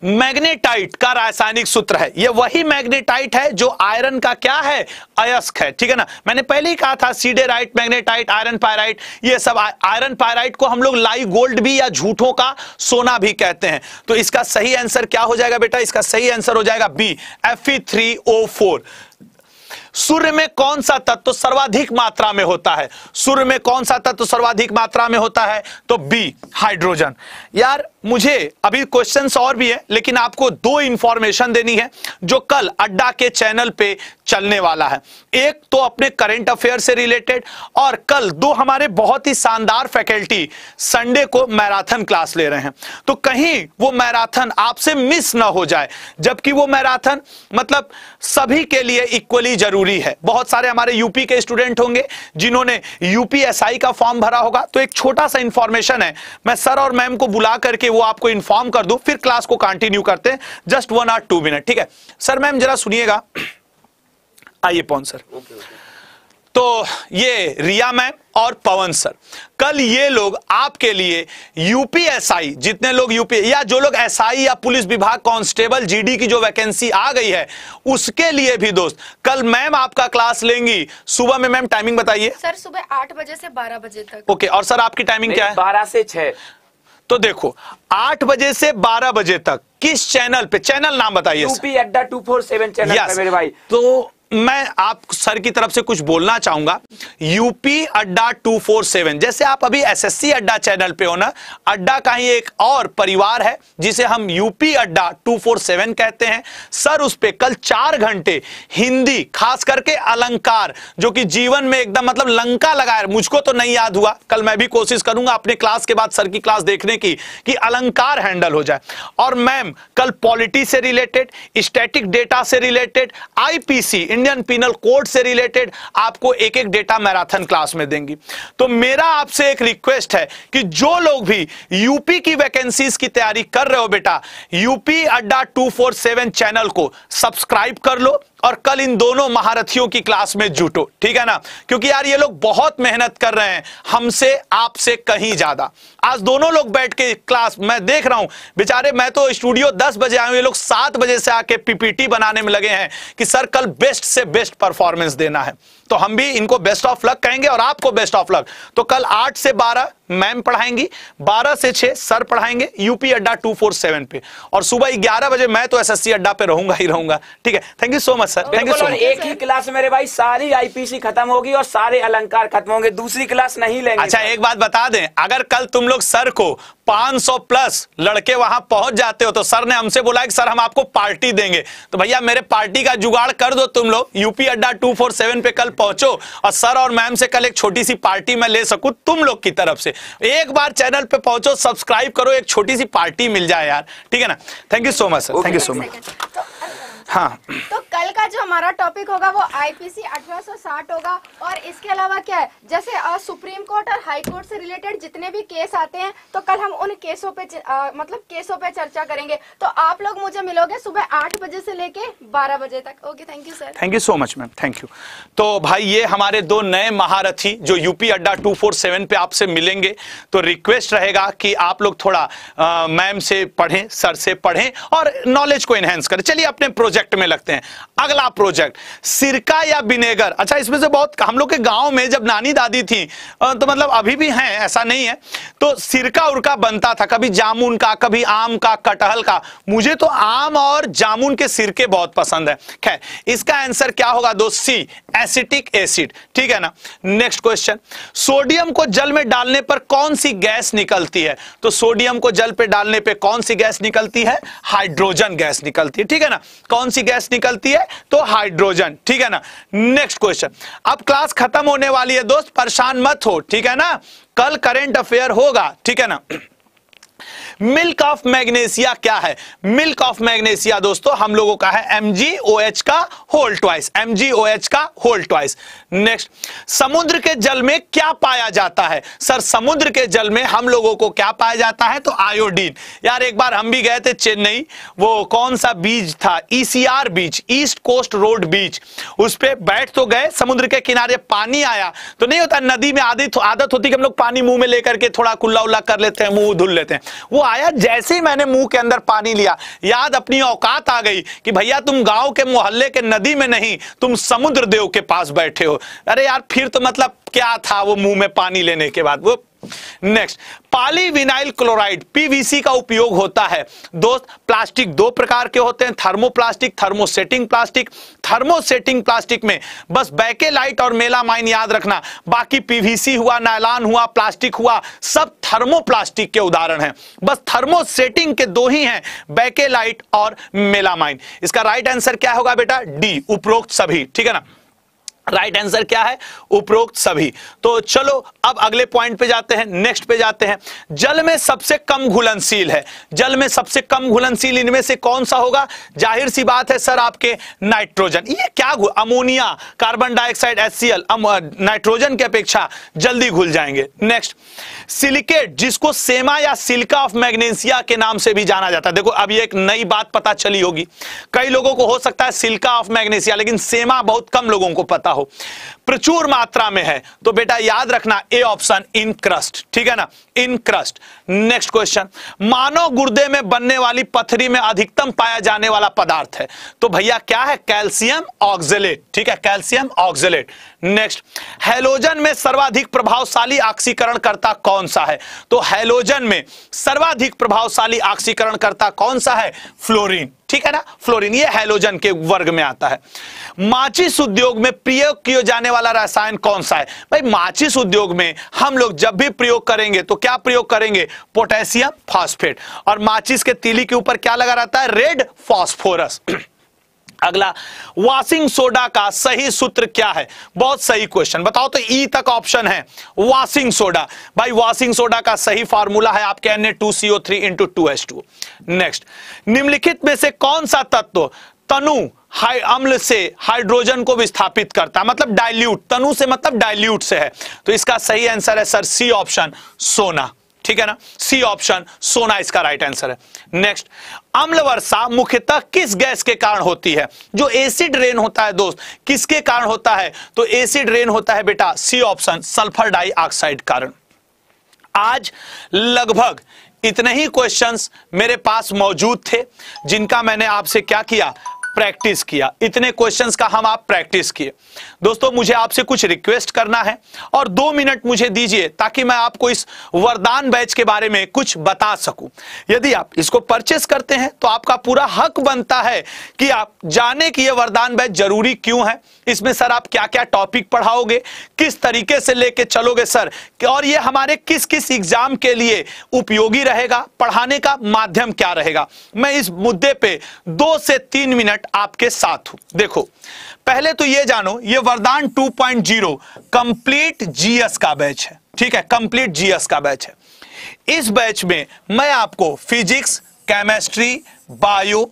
मैग्नेटाइट का रासायनिक सूत्र है यह वही मैग्नेटाइट है जो आयरन का क्या है अयस्क है ठीक है ना मैंने पहले ही कहा था सीडेराइट मैग्नेटाइट आयरन पायराइट ये सब आयरन पायराइट को हम लोग लाई गोल्ड भी या झूठों का सोना भी कहते हैं तो इसका सही आंसर क्या हो जाएगा बेटा इसका सही आंसर हो जाएगा B F three O four सूर्य में कौन सा तत्व सर्वाधिक मात्रा में होता है सूर्य में कौन सा तत्व सर्वाधिक मात्रा में होता है तो बी हाइड्रोजन यार मुझे अभी क्वेश्चंस और भी है लेकिन आपको दो इंफॉर्मेशन देनी है जो कल अड्डा के चैनल पे चलने वाला है एक तो अपने करंट अफेयर से रिलेटेड और कल दो हमारे बहुत ही शानदार फैकल्टी संडे को मैराथन क्लास ले रहे हैं तो कहीं वो मैराथन आपसे मिस ना हो जाए जबकि वो मैराथन मतलब सभी के लिए इक्वली जरूरी जरूरी है बहुत सारे हमारे यूपी के स्टूडेंट होंगे जिन्होंने यूपीएसआई का फॉर्म भरा होगा तो एक छोटा सा इंफॉर्मेशन है मैं सर और मैम को बुला करके वो आपको इन्फॉर्म कर दू फिर क्लास को कंटिन्यू करते हैं just one or two minute ठीक है सर मैम जरा सुनिएगा आइए पौन सर okay, okay. तो ये रिया मैम और पवन सर कल ये लोग आपके लिए यूपीएसआई जितने लोग यूपी या जो लोग एसआई या पुलिस विभाग कांस्टेबल जीडी की जो वैकेंसी आ गई है उसके लिए भी दोस्त कल मैम आपका क्लास लेंगी सुबह में मैम टाइमिंग बताइए सर सुबह आठ बजे से बारह बजे तक ओके और सर आपकी टाइमिंग क्या है बारह से छह तो देखो आठ बजे से बारह बजे तक किस चैनल पे चैनल नाम बताइए UP Adda two four seven channel yes, मेरे भाई तो मैं आप सर की तरफ से कुछ बोलना चाहूंगा यूपी अड्डा 247 जैसे आप अभी एसएससी अड्डा चैनल पे हो ना अड्डा का ही एक और परिवार है जिसे हम यूपी अड्डा 247 कहते हैं सर उस पर कल चार घंटे हिंदी खास करके अलंकार जो कि जीवन में एकदम मतलब लंका लगाया मुझको तो नहीं याद हुआ कल मैं भी कोशिश करूंगा अपने क्लास के बाद सर की क्लास देखने की कि अलंकार हैंडल हो जाए और मैम कल पॉलिटी से रिलेटेड स्टेटिक डेटा से related IPC Indian penal code से रिलेटेड आपको एक एक डेटा मैराथन क्लास में देंगी तो मेरा आपसे एक रिक्वेस्ट है कि जो लोग भी यूपी की वैकेंसीज की तैयारी कर रहे हो बेटा UP Adda two four seven channel को सब्सक्राइब कर लो और कल इन दोनों महारथियों की क्लास में जुटो ठीक है ना क्योंकि यार ये लोग बहुत मेहनत कर रहे हैं हमसे आपसे कहीं ज्यादा आज दोनों लोग बैठ के क्लास मैं देख रहा हूं बेचारे मैं तो स्टूडियो दस बजे आया हूं ये लोग सात बजे से आके पीपीटी बनाने में लगे हैं कि सर कल बेस्ट से बेस्ट परफॉर्मेंस देना है तो हम भी इनको बेस्ट ऑफ लक कहेंगे और आपको बेस्ट ऑफ लक तो कल आठ से बारह मैम पढ़ाएंगी बारह से छह सर पढ़ाएंगे UP Adda two four seven पे और सुबह ग्यारह बजे मैं तो एसएससी अड्डा पे रहूंगा ही रहूंगा ठीक है thank you so much sir thank you so much एक ही क्लास मेरे भाई सारी आईपीसी खत्म होगी और सारे अलंकार खत्म होंगे दूसरी क्लास नहीं लेंगे अच्छा एक बात बता दें अगर कल तुम लोग सर को 500 प्लस लड़के वहां पहुंच जाते हो तो सर ने हमसे बोला कि सर हम आपको पार्टी देंगे तो भैया मेरे पार्टी का जुगाड़ कर दो तुम लोग UP Adda two four seven पे कल पहुंचो और सर और मैम से कल एक छोटी सी पार्टी में ले सकू तुम लोग की तरफ से एक बार चैनल पे पहुंचो सब्सक्राइब करो एक छोटी सी पार्टी मिल जाए यार ठीक है ना thank you so much sir thank you so much हाँ तो कल का जो हमारा टॉपिक होगा वो आईपीसी 1860 होगा और इसके अलावा क्या है जैसे आ, सुप्रीम कोर्ट और हाई कोर्ट से रिलेटेड जितने भी केस आते हैं तो कल हम उन केसों पे आ, मतलब केसों पे चर्चा करेंगे तो आप लोग मुझे मिलोगे सुबह आठ बजे से लेके बारह बजे तक okay thank you sir thank you so much ma'am thank you तो भाई ये हमारे दो नए महारथी जो UP Adda two four seven पे आपसे मिलेंगे तो रिक्वेस्ट रहेगा कि आप लोग थोड़ा मैम से पढ़े सर से पढ़े और नॉलेज को एनहेंस करें चलिए अपने प्रोजेक्ट प्रोजेक्ट में लगते हैं अगला प्रोजेक्ट सिरका या विनेगर अच्छा इसमें से बहुत हम लोग के गांव में जब नानी दादी थी तो मतलब अभी भी हैं ऐसा नहीं है तो सिरका उरका बनता था कभी जामुन का कभी आम का कटहल का मुझे तो आम और जामुन के सिरके बहुत पसंद है खैर इसका आंसर क्या होगा दो सी एसिटिक एसिड ठीक है ना नेक्स्ट क्वेश्चन सोडियम को जल में डालने पर कौन सी गैस निकलती है तो सोडियम को जल पे डालने पे कौन सी गैस निकलती है हाइड्रोजन गैस निकलती है ठीक है ना कौन कौन सी गैस निकलती है तो हाइड्रोजन ठीक है ना नेक्स्ट क्वेश्चन अब क्लास खत्म होने वाली है दोस्त परेशान मत हो ठीक है ना कल करेंट अफेयर होगा ठीक है ना मिल्क ऑफ मैग्नेशिया क्या है मिल्क ऑफ मैग्नेशिया दोस्तों हम लोगों का है एमजीओएच का होल ट्वाइस एमजीओएच का होल ट्वाइस नेक्स्ट समुद्र के जल में क्या पाया जाता है सर समुद्र के जल में हम लोगों को क्या पाया जाता है तो आयोडीन यार एक बार हम भी गए थे चेन्नई वो कौन सा बीच था ECR beach East Coast Road beach उस पर बैठ तो गए समुद्र के किनारे पानी आया तो नहीं होता नदी में आदत आदत होती कि हम लोग पानी मुंह में लेकर के थोड़ा कुल्ला उल्ला कर लेते हैं मुंह धुल लेते हैं वो आया जैसे ही मैंने मुंह के अंदर पानी लिया याद अपनी औकात आ गई कि भैया तुम गांव के मोहल्ले के नदी में नहीं तुम समुद्र देव के पास बैठे हो अरे यार फिर तो मतलब क्या था वो मुंह में पानी लेने के बाद वो नेक्स्ट विनाइल क्लोराइड पीवीसी का उपयोग होता है दोस्त प्लास्टिक दो प्रकार के होते हैं thermoplastic thermosetting plastic thermosetting plastic में बस बैकेलाइट और मेलामाइन याद रखना बाकी पीवीसी हुआ नायलान हुआ प्लास्टिक हुआ सब थर्मोप्लास्टिक के उदाहरण हैं बस थर्मोसेटिंग के दो ही हैं बैकेलाइट और मेलामाइन इसका राइट आंसर क्या होगा बेटा डी उपरोक्त सभी ठीक है ना राइट right आंसर क्या है उपरोक्त सभी तो चलो अब अगले पॉइंट पे जाते हैं नेक्स्ट पे जाते हैं जल में सबसे कम घुलनशील है जल में सबसे कम घुलनशील इनमें से कौन सा होगा जाहिर सी बात है सर आपके नाइट्रोजन ये क्या ammonia carbon dioxide H nitrogen की अपेक्षा जल्दी घुल जाएंगे नेक्स्ट सिलिकेट जिसको सेमा या सिल्का ऑफ मैग्नेशिया के नाम से भी जाना जाता है देखो अब ये एक नई बात पता चली होगी कई लोगों को हो सकता है सिल्का ऑफ मैग्नेशिया लेकिन सेमा बहुत कम लोगों को पता हो प्रचुर मात्रा में है तो बेटा याद रखना ए ऑप्शन इन क्रस्ट ठीक है ना इन क्रस्ट नेक्स्ट क्वेश्चन मानव गुर्दे में बनने वाली पथरी में अधिकतम पाया जाने वाला पदार्थ है तो भैया क्या है कैल्सियम ऑक्जेलेट ठीक है कैल्सियम ऑक्जेलेट नेक्स्ट हेलोजन में सर्वाधिक प्रभावशाली ऑक्सीकरण करता कौन सा है तो हेलोजन में सर्वाधिक प्रभावशाली ऑक्सीकरण करता कौन सा है फ्लोरिन ठीक है ना फ्लोरीन ये हेलोजन के वर्ग में आता है माचिस उद्योग में प्रयोग किया जाने वाला रसायन कौन सा है भाई माचिस उद्योग में हम लोग जब भी प्रयोग करेंगे तो क्या प्रयोग करेंगे पोटेशियम फॉस्फेट और माचिस के तीली के ऊपर क्या लगा रहता है रेड फॉस्फोरस अगला वॉशिंग सोडा का सही सूत्र क्या है बहुत सही क्वेश्चन बताओ तो ई e तक ऑप्शन है वाशिंग सोडा भाई वाशिंग सोडा का सही फॉर्मूला है आपके N A two CO three into two S two next निम्नलिखित में से कौन सा तत्व तनु हाई अम्ल से हाइड्रोजन को विस्थापित करता है मतलब डाइल्यूट तनु से मतलब डाइल्यूट से है तो इसका सही आंसर है सर सी ऑप्शन सोना ठीक है ना सी ऑप्शन सोना इसका राइट आंसर है नेक्स्ट अम्ल वर्षा मुख्यतः किस गैस के कारण होती है जो एसिड रेन होता है दोस्त किसके कारण होता है तो एसिड रेन होता है बेटा सी ऑप्शन सल्फर डाइऑक्साइड कारण आज लगभग इतने ही क्वेश्चंस मेरे पास मौजूद थे जिनका मैंने आपसे क्या किया प्रैक्टिस किया इतने क्वेश्चंस का हम आप प्रैक्टिस किए दोस्तों मुझे आपसे कुछ रिक्वेस्ट करना है और दो मिनट मुझे दीजिए ताकि मैं आपको इस वरदान बैच के बारे में कुछ बता सकूं यदि आप इसको परचेस करते हैं तो आपका पूरा हक बनता है कि आप जाने कि यह वरदान बैच जरूरी क्यों है इसमें सर आप क्या क्या टॉपिक पढ़ाओगे किस तरीके से लेके चलोगे सर और ये हमारे किस किस एग्जाम के लिए उपयोगी रहेगा पढ़ाने का माध्यम क्या रहेगा मैं इस मुद्दे पे दो से तीन मिनट आपके साथ हूं देखो पहले तो ये जानो ये वरदान 2.0 कंप्लीट जीएस का बैच है ठीक है कंप्लीट जीएस का बैच है इस बैच में मैं आपको physics chemistry bio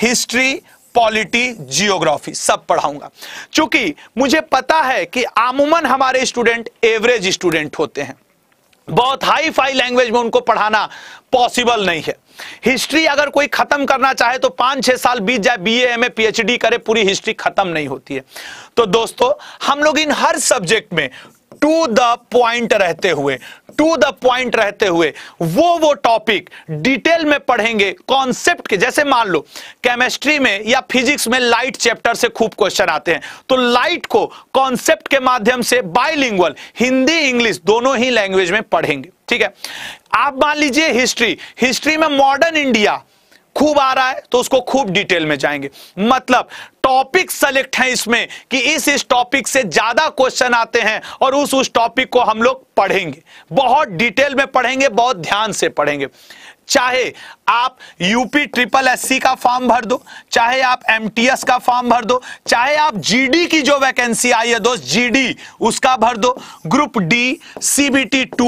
history polity geography सब पढ़ाऊंगा चूंकि मुझे पता है कि आमूमन हमारे स्टूडेंट एवरेज स्टूडेंट होते हैं बहुत हाई फाई लैंग्वेज में उनको पढ़ाना पॉसिबल नहीं है हिस्ट्री अगर कोई खत्म करना चाहे तो पांच छह साल बीत जाए बीए एमए पीएचडी करे पूरी हिस्ट्री खत्म नहीं होती है तो दोस्तों हम लोग इन हर सब्जेक्ट में टू द पॉइंट रहते हुए टू द पॉइंट रहते हुए वो वो टॉपिक डिटेल में पढ़ेंगे कॉन्सेप्ट के जैसे मान लो केमिस्ट्री में या फिजिक्स में लाइट चैप्टर से खूब क्वेश्चन आते हैं तो लाइट को कॉन्सेप्ट के माध्यम से बाइलिंगुअल हिंदी इंग्लिश दोनों ही लैंग्वेज में पढ़ेंगे ठीक है आप मान लीजिए हिस्ट्री हिस्ट्री में मॉडर्न इंडिया खूब आ रहा है तो उसको खूब डिटेल में जाएंगे मतलब टॉपिक सेलेक्ट है इसमें कि इस इस टॉपिक से ज्यादा क्वेश्चन आते हैं और उस उस टॉपिक को हम लोग पढ़ेंगे बहुत डिटेल में पढ़ेंगे बहुत ध्यान से पढ़ेंगे चाहे आप यूपी ट्रिपल एससी का फॉर्म भर दो चाहे आप एमटीएस का फॉर्म भर दो चाहे आप जीडी की जो वैकेंसी आई है दोस्त जीडी उसका भर दो ग्रुप डी सीबीटी टू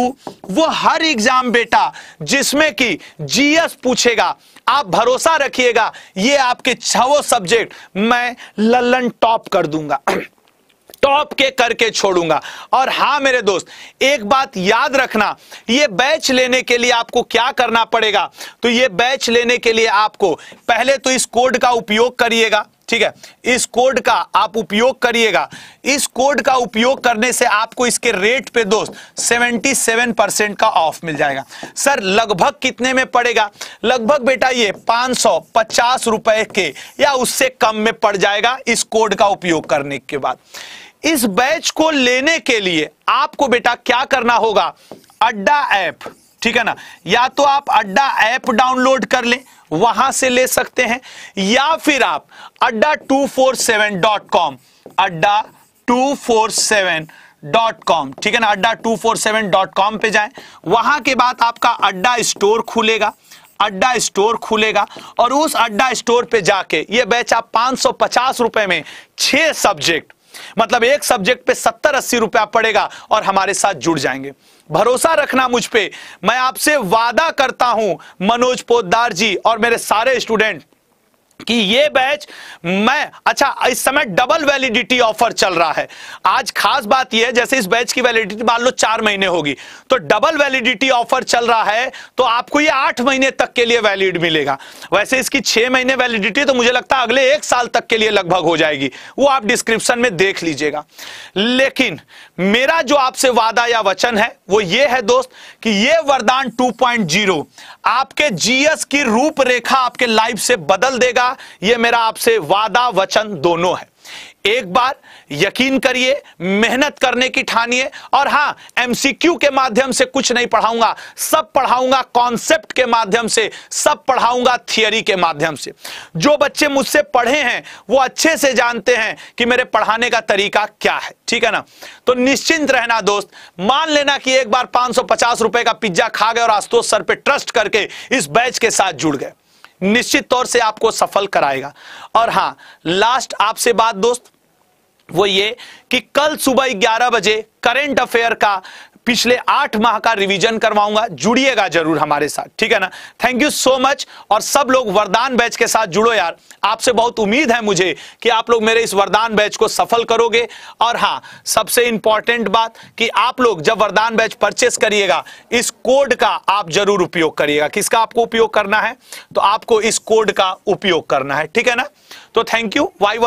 वो हर एग्जाम बेटा जिसमें कि जीएस पूछेगा आप भरोसा रखिएगा ये आपके छवो सब्जेक्ट मैं लल्लन टॉप कर दूंगा (clears throat) टॉप के करके छोड़ूंगा और हा मेरे दोस्त एक बात याद रखना ये बैच लेने के लिए आपको क्या करना पड़ेगा तो ये बैच लेने के लिए आपको पहले तो इस कोड का उपयोग करिएगा ठीक है इस कोड का आप उपयोग करिएगा इस कोड का उपयोग करने से आपको इसके रेट पे दोस्त 77 परसेंट का ऑफ मिल जाएगा सर लगभग कितने में पड़ेगा लगभग बेटा ये पचास रुपए के या उससे कम में पड़ जाएगा इस कोड का उपयोग करने के बाद इस बैच को लेने के लिए आपको बेटा क्या करना होगा अड्डा ऐप ठीक है ना या तो आप अड्डा ऐप डाउनलोड कर लें वहां से ले सकते हैं या फिर आप Adda two four seven dot com Adda two four seven dot com ठीक है ना Adda two four seven dot com पे जाए वहां के बाद आपका अड्डा स्टोर खुलेगा अड्डा स्टोर खुलेगा और उस अड्डा स्टोर पे जाके ये बैच आप पांच सौ पचास रुपए में छह सब्जेक्ट मतलब एक सब्जेक्ट पे सत्तर अस्सी रुपया पड़ेगा और हमारे साथ जुड़ जाएंगे भरोसा रखना मुझ पे मैं आपसे वादा करता हूं मनोज पोदार जी और मेरे सारे स्टूडेंट कि ये बैच मैं अच्छा इस समय डबल वैलिडिटी ऑफर चल रहा है आज खास बात यह है जैसे इस बैच की वैलिडिटी मान लो चार महीने होगी तो डबल वैलिडिटी ऑफर चल रहा है तो आपको ये आठ महीने तक के लिए वैलिड मिलेगा वैसे इसकी छह महीने वैलिडिटी तो मुझे लगता है अगले एक साल तक के लिए लगभग हो जाएगी वो आप डिस्क्रिप्शन में देख लीजिएगा लेकिन मेरा जो आपसे वादा या वचन है वो ये है दोस्त कि ये वरदान टू आपके जीएस की रूपरेखा आपके लाइफ से बदल देगा यह मेरा आपसे वादा वचन दोनों है एक बार यकीन करिए मेहनत करने की ठानिए और हां एमसीक्यू के माध्यम से कुछ नहीं पढ़ाऊंगा सब पढ़ाऊंगा कॉन्सेप्ट के माध्यम से सब पढ़ाऊंगा थियरी के माध्यम से जो बच्चे मुझसे पढ़े हैं वो अच्छे से जानते हैं कि मेरे पढ़ाने का तरीका क्या है ठीक है ना तो निश्चिंत रहना दोस्त मान लेना कि एक बार पांच रुपए का पिज्जा खा गए और आस्तो सर पर ट्रस्ट करके इस बैच के साथ जुड़ गए निश्चित तौर से आपको सफल कराएगा और हां लास्ट आपसे बात दोस्त वो ये कि कल सुबह 11 बजे करेंट अफेयर का पिछले आठ माह का रिवीजन करवाऊंगा जुड़िएगा जरूर हमारे साथ ठीक है ना थैंक यू सो मच और सब लोग वरदान बैच के साथ जुड़ो यार आपसे बहुत उम्मीद है मुझे कि आप लोग मेरे इस वरदान बैच को सफल करोगे और हाँ सबसे इंपॉर्टेंट बात कि आप लोग जब वरदान बैच परचेस करिएगा इस कोड का आप जरूर उपयोग करिएगा किसका आपको उपयोग करना है तो आपको इस कोड का उपयोग करना है ठीक है ना तो थैंक यू वाई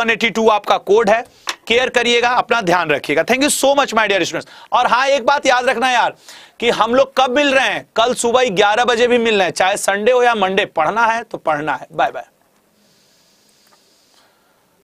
आपका कोड है केयर करिएगा अपना ध्यान रखिएगा thank you so much my dear students और हाँ एक बात याद रखना यार कि हम लोग कब मिल रहे हैं कल सुबह ग्यारह बजे भी मिल रहे हैं चाहे संडे हो या मंडे पढ़ना है तो पढ़ना है बाय बाय